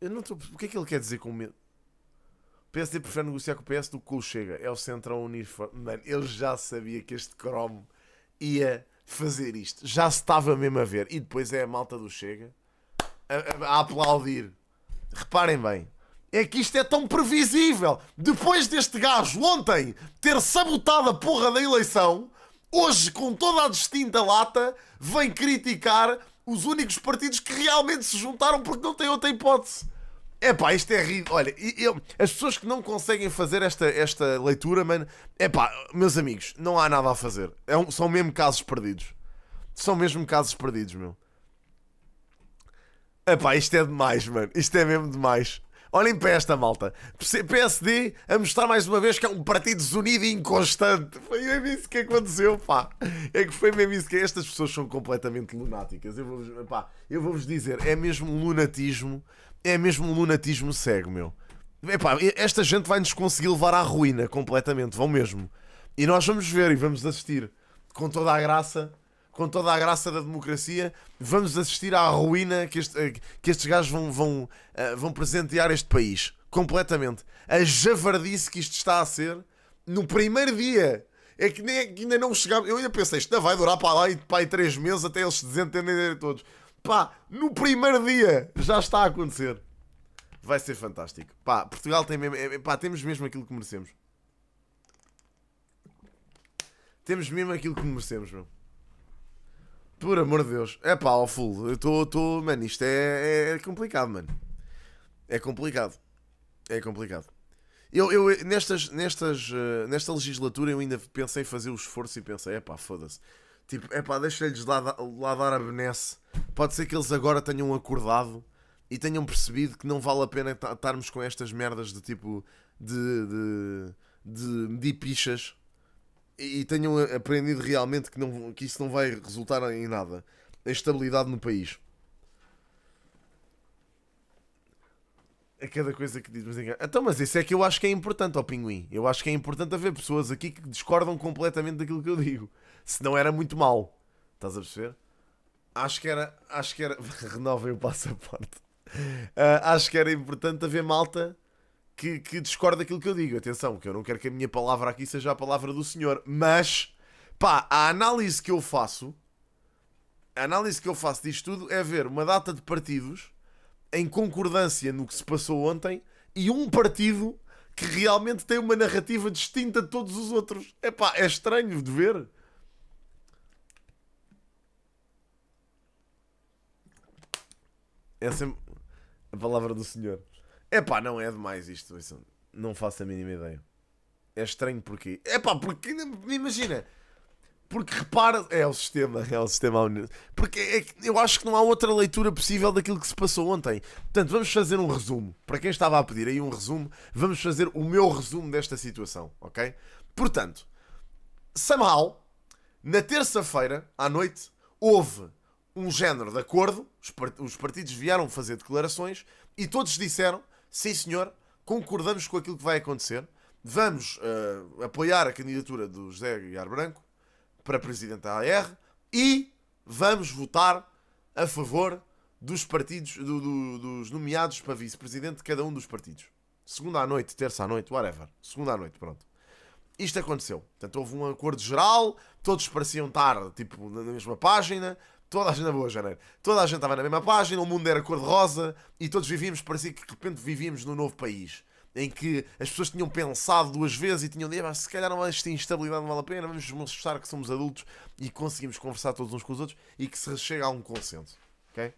Eu não estou. O que é que ele quer dizer com medo? O PSD prefere negociar com o PS do que com o Chega. É o Centrão Unir. Mano, ele já sabia que este Chrome ia fazer isto. Já se estava mesmo a ver. E depois é a malta do Chega a, a, a aplaudir reparem bem, é que isto é tão previsível. Depois deste gajo ontem ter sabotado a porra da eleição, hoje, com toda a distinta lata, vem criticar os únicos partidos que realmente se juntaram porque não têm outra hipótese. É pá, isto é ridículo. Olha, eu, as pessoas que não conseguem fazer esta, esta leitura, mano, é pá, meus amigos, não há nada a fazer. É um, são mesmo casos perdidos. São mesmo casos perdidos, meu. Epá, isto é demais, mano. Isto é mesmo demais. Olhem para esta malta. PSD a mostrar mais uma vez que é um partido desunido e inconstante. Foi mesmo isso que aconteceu, pá. É que foi mesmo isso que estas pessoas são completamente lunáticas. Eu vou-vos, pá, eu vou-vos dizer, é mesmo um lunatismo, é mesmo um lunatismo cego, meu. Epá, esta gente vai nos conseguir levar à ruína completamente, vão mesmo. E nós vamos ver e vamos assistir com toda a graça com toda a graça da democracia, vamos assistir à ruína que, este, eh, que estes gajos vão, vão, eh, vão presentear este país. Completamente. A javardice que isto está a ser no primeiro dia. É que, nem, é que ainda não chegámos. Eu ainda pensei, isto ainda vai durar para lá e para aí três meses até eles se desentenderem todos. Pá, no primeiro dia já está a acontecer. Vai ser fantástico. Pá, Portugal tem mesmo. É, é pá, temos mesmo aquilo que merecemos. Temos mesmo aquilo que merecemos, meu. Por amor de Deus. É pá, ao full. Eu estou. Mano, isto é, é, complicado, mano. É complicado. É complicado. Eu, eu nestas, nestas, uh, nesta legislatura eu ainda pensei em fazer o esforço e pensei, é pá, foda-se. Tipo, é pá, deixa-lhes lá, lá dar a benesse. Pode ser que eles agora tenham acordado e tenham percebido que não vale a pena estarmos com estas merdas de tipo de, de, de medir pichas e tenham aprendido realmente que, não, que isso não vai resultar em nada. em estabilidade no país. A é cada coisa que diz. Mas Então, mas isso é que eu acho que é importante ao pinguim. Eu acho que é importante haver pessoas aqui que discordam completamente daquilo que eu digo. Se não era muito mal. Estás a perceber? Acho que era. Acho que era. Renovem o passaporte. Uh, acho que era importante haver malta que, que discorda daquilo que eu digo. Atenção, que eu não quero que a minha palavra aqui seja a palavra do senhor, mas pá, a análise que eu faço, a análise que eu faço disto tudo é ver uma data de partidos em concordância no que se passou ontem e um partido que realmente tem uma narrativa distinta de todos os outros. É pá, é estranho de ver. É sempre a palavra do senhor. É não é demais isto. Não faço a mínima ideia. É estranho porque. É porque. Imagina. Porque repara. É o sistema. É o sistema. Porque é, eu acho que não há outra leitura possível daquilo que se passou ontem. Portanto, vamos fazer um resumo. Para quem estava a pedir aí um resumo, vamos fazer o meu resumo desta situação, ok? Portanto, somehow, na terça-feira à noite, houve um género de acordo. Os partidos vieram fazer declarações e todos disseram sim senhor, concordamos com aquilo que vai acontecer, vamos uh, apoiar a candidatura do José Guiar Branco para presidente da AR e vamos votar a favor dos partidos, do, do, dos nomeados para vice-presidente de cada um dos partidos. Segunda à noite, terça à noite, whatever. Segunda à noite, pronto. Isto aconteceu. Portanto, houve um acordo geral, todos pareciam estar tipo, na mesma página, Toda a gente na boa, janeiro. Toda a gente estava na mesma página, o mundo era cor-de-rosa e todos vivíamos, parecia que de repente vivíamos num novo país. Em que as pessoas tinham pensado duas vezes e tinham dito, ah, se calhar não, esta instabilidade não vale a pena, vamos mostrar que somos adultos e conseguimos conversar todos uns com os outros e que se chega a um consenso. Ok?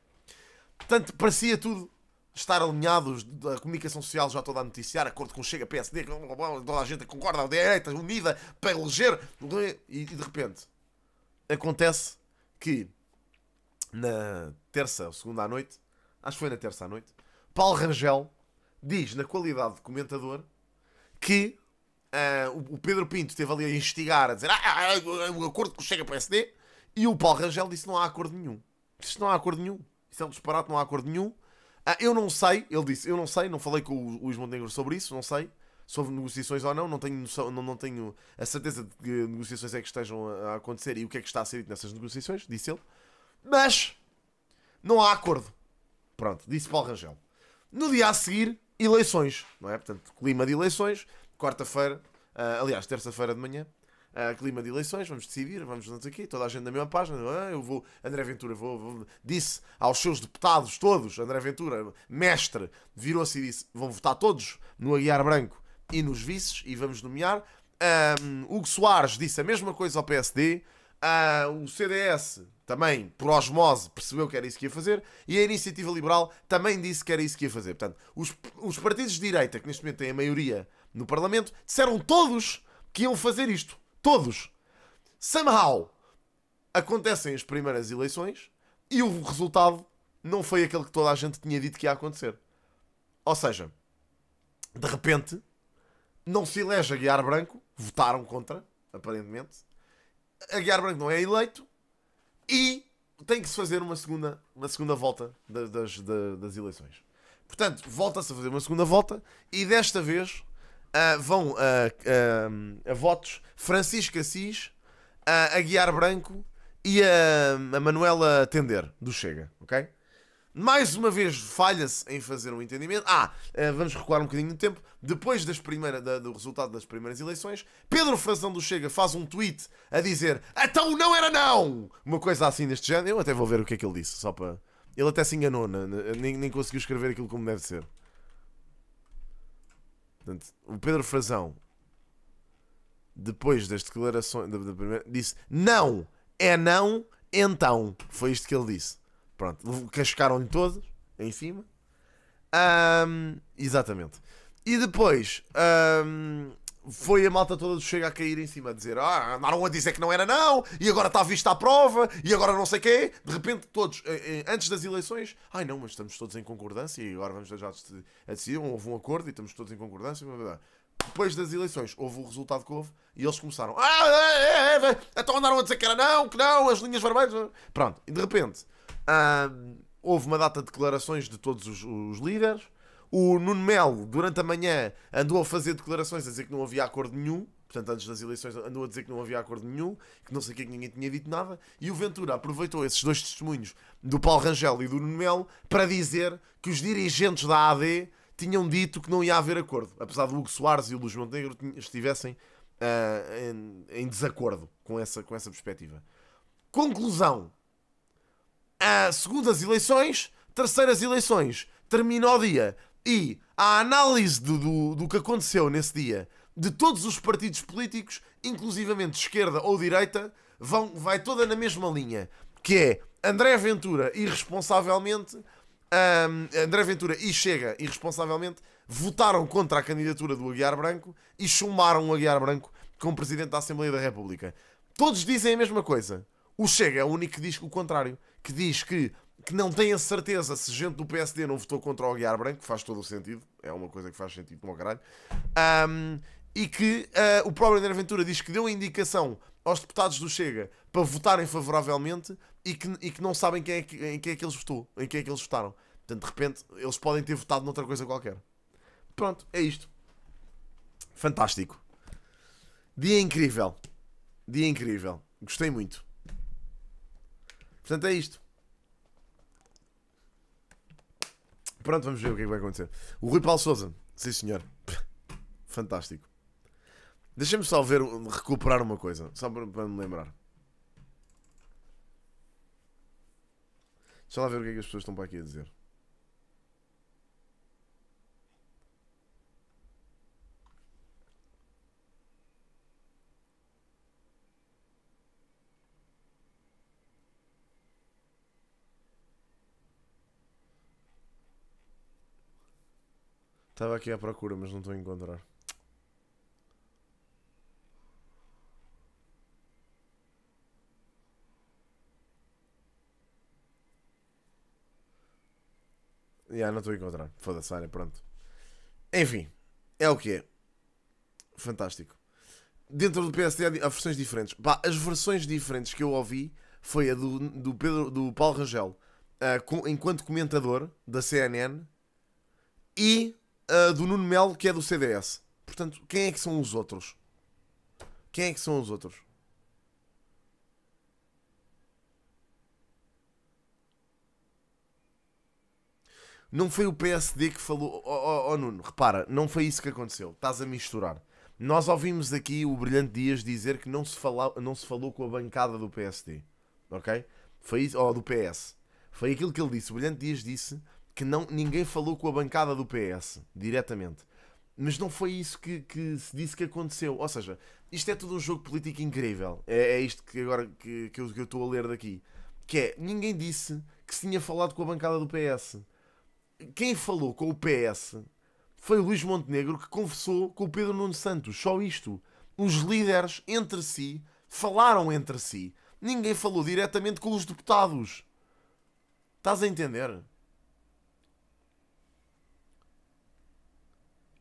Portanto, parecia tudo estar alinhados, a comunicação social já toda a noticiar, acordo com Chega, PSD, toda a gente concorda, a direita unida para eleger, e de repente acontece que na terça ou segunda à noite, acho que foi na terça à noite, Paulo Rangel diz, na qualidade de comentador, que uh, o Pedro Pinto esteve ali a instigar, a dizer ah, ah, ah, o acordo que chega para o SD, e o Paulo Rangel disse não há acordo nenhum. Isto não há acordo nenhum. Isto é um disparate, não há acordo nenhum. Ah, eu não sei, ele disse, eu não sei, não falei com o Luís Montenegro sobre isso, não sei, sobre negociações ou não, não tenho, noção, não, não tenho a certeza de que negociações é que estejam a acontecer e o que é que está a ser dito nessas negociações, disse ele. Mas não há acordo. Pronto, disse Paulo Rangel. No dia a seguir, eleições, não é? Portanto, clima de eleições, quarta-feira, uh, aliás, terça-feira de manhã, uh, clima de eleições, vamos decidir, vamos não aqui, toda a gente na mesma página, ah, eu vou, André Ventura, vou, vou, disse aos seus deputados todos, André Ventura, mestre, virou-se e disse, vão votar todos no Aguiar Branco e nos vices, e vamos nomear. Um, Hugo Soares disse a mesma coisa ao PSD, ah, o CDS também, por osmose, percebeu que era isso que ia fazer e a Iniciativa Liberal também disse que era isso que ia fazer. Portanto, os, os partidos de direita, que neste momento têm a maioria no Parlamento, disseram todos que iam fazer isto. Todos. Somehow, acontecem as primeiras eleições e o resultado não foi aquele que toda a gente tinha dito que ia acontecer. Ou seja, de repente, não se elege a Guiar Branco, votaram contra, aparentemente, Aguiar Branco não é eleito e tem que se fazer uma segunda, uma segunda volta das, das, das eleições. Portanto, volta-se a fazer uma segunda volta e desta vez uh, vão uh, uh, a votos Francisco Assis, a Aguiar Branco e a, a Manuela Tender, do Chega, ok? Mais uma vez falha-se em fazer um entendimento. Ah, eh, vamos recuar um bocadinho no tempo. Depois das primeiras do resultado das primeiras eleições, Pedro Frazão do Chega faz um tweet a dizer Então não era não! Uma coisa assim deste género. Eu até vou ver o que é que ele disse, só para... Ele até se enganou, né? nem, nem conseguiu escrever aquilo como deve ser. Portanto, o Pedro Frazão, depois das declarações, da, da primeira, disse Não! É não, então. Foi isto que ele disse. Pronto, cascaram-lhe todos em cima. Um, exatamente. E depois um, foi a malta toda do Chega a cair em cima, a dizer: Ah, andaram a dizer que não era não, e agora está vista à prova, e agora não sei quê. De repente, todos, eh, eh, antes das eleições, ai não, mas estamos todos em concordância, e agora vamos já a decidir. Houve um acordo e estamos todos em concordância. Blá blá depois das eleições houve o resultado que houve e eles começaram. Ah, é, é, é, então andaram a dizer que era não, que não, as linhas vermelhas. Pronto, e de repente hum, houve uma data de declarações de todos os, os líderes. O Nuno Melo, durante a manhã, andou a fazer declarações a dizer que não havia acordo nenhum. Portanto, antes das eleições, andou a dizer que não havia acordo nenhum, que não sei o que, que ninguém tinha dito nada. E o Ventura aproveitou esses dois testemunhos do Paulo Rangel e do Nuno Melo para dizer que os dirigentes da AD tinham dito que não ia haver acordo, apesar do Hugo Soares e o Luís Montenegro estivessem uh, em, em, desacordo com essa, com essa perspectiva. Conclusão: uh, segundas eleições, terceiras eleições, termina o dia e a análise do, do, do que aconteceu nesse dia de todos os partidos políticos, inclusivamente esquerda ou direita, vão, vai toda na mesma linha, que é André Ventura irresponsavelmente um, André Ventura e Chega, irresponsavelmente, votaram contra a candidatura do Aguiar Branco e chumaram o Aguiar Branco como Presidente da Assembleia da República. Todos dizem a mesma coisa. O Chega é o único que diz o contrário. Que diz que, que não tem a certeza se gente do PSD não votou contra o Aguiar Branco, faz todo o sentido, é uma coisa que faz sentido como caralho, um, e que uh, o próprio André Ventura diz que deu a indicação aos deputados do Chega para votarem favoravelmente e que, e que não sabem quem é que, em quem é que eles votou, em quem é que eles votaram. Portanto, de repente, eles podem ter votado noutra coisa qualquer. Pronto, é isto. Fantástico. Dia incrível. Dia incrível. Gostei muito. Portanto, é isto. Pronto, vamos ver o que, é que vai acontecer. O Rui Paulo Souza. Sim, senhor. Fantástico. deixem me só ver, recuperar uma coisa. Só para, para me lembrar. Deixa lá ver o que é que as pessoas estão para aqui a dizer. Estava aqui à procura, mas não estou a encontrar. Já, yeah, não estou a encontrar. Foda-se, olha, pronto. Enfim, é o que é. Fantástico. Dentro do PSD há versões diferentes. Pá, as versões diferentes que eu ouvi foi a do, do, Pedro, do Paulo Rangel uh, com, enquanto comentador da CNN e a do Nuno Melo, que é do CDS. Portanto, quem é que são os outros? Quem é que são os outros? Não foi o PSD que falou. Oh, oh, oh, Nuno, repara, não foi isso que aconteceu. Estás a misturar. Nós ouvimos aqui o Brilhante Dias dizer que não se, fala, não se falou com a bancada do PSD. Ok? Foi isso. do PS. Foi aquilo que ele disse. O Brilhante Dias disse que não, ninguém falou com a bancada do PS diretamente. Mas não foi isso que, que se disse que aconteceu. Ou seja, isto é tudo um jogo político incrível. É, é isto que agora que, que eu estou a ler daqui. Que é, ninguém disse que se tinha falado com a bancada do PS. Quem falou com o PS foi o Luís Montenegro que conversou com o Pedro Nuno Santos. Só isto. Os líderes entre si falaram entre si. Ninguém falou diretamente com os deputados. Estás a entender?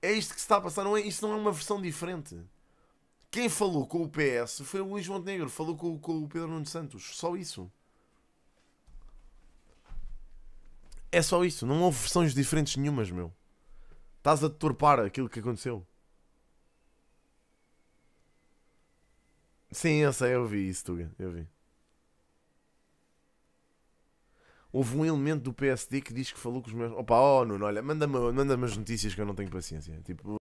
É isto que se está a passar, não é, isto não é uma versão diferente. Quem falou com o PS foi o Luís Montenegro, falou com, com o Pedro Nuno Santos, só isso. É só isso, não houve versões diferentes nenhumas, meu. Estás a deturpar aquilo que aconteceu. Sim, eu sei, eu vi isso, Tuga, eu vi. houve um elemento do PSD que diz que falou com os meus. Opa, oh, Nuno, olha, manda-me manda as notícias que eu não tenho paciência. Tipo,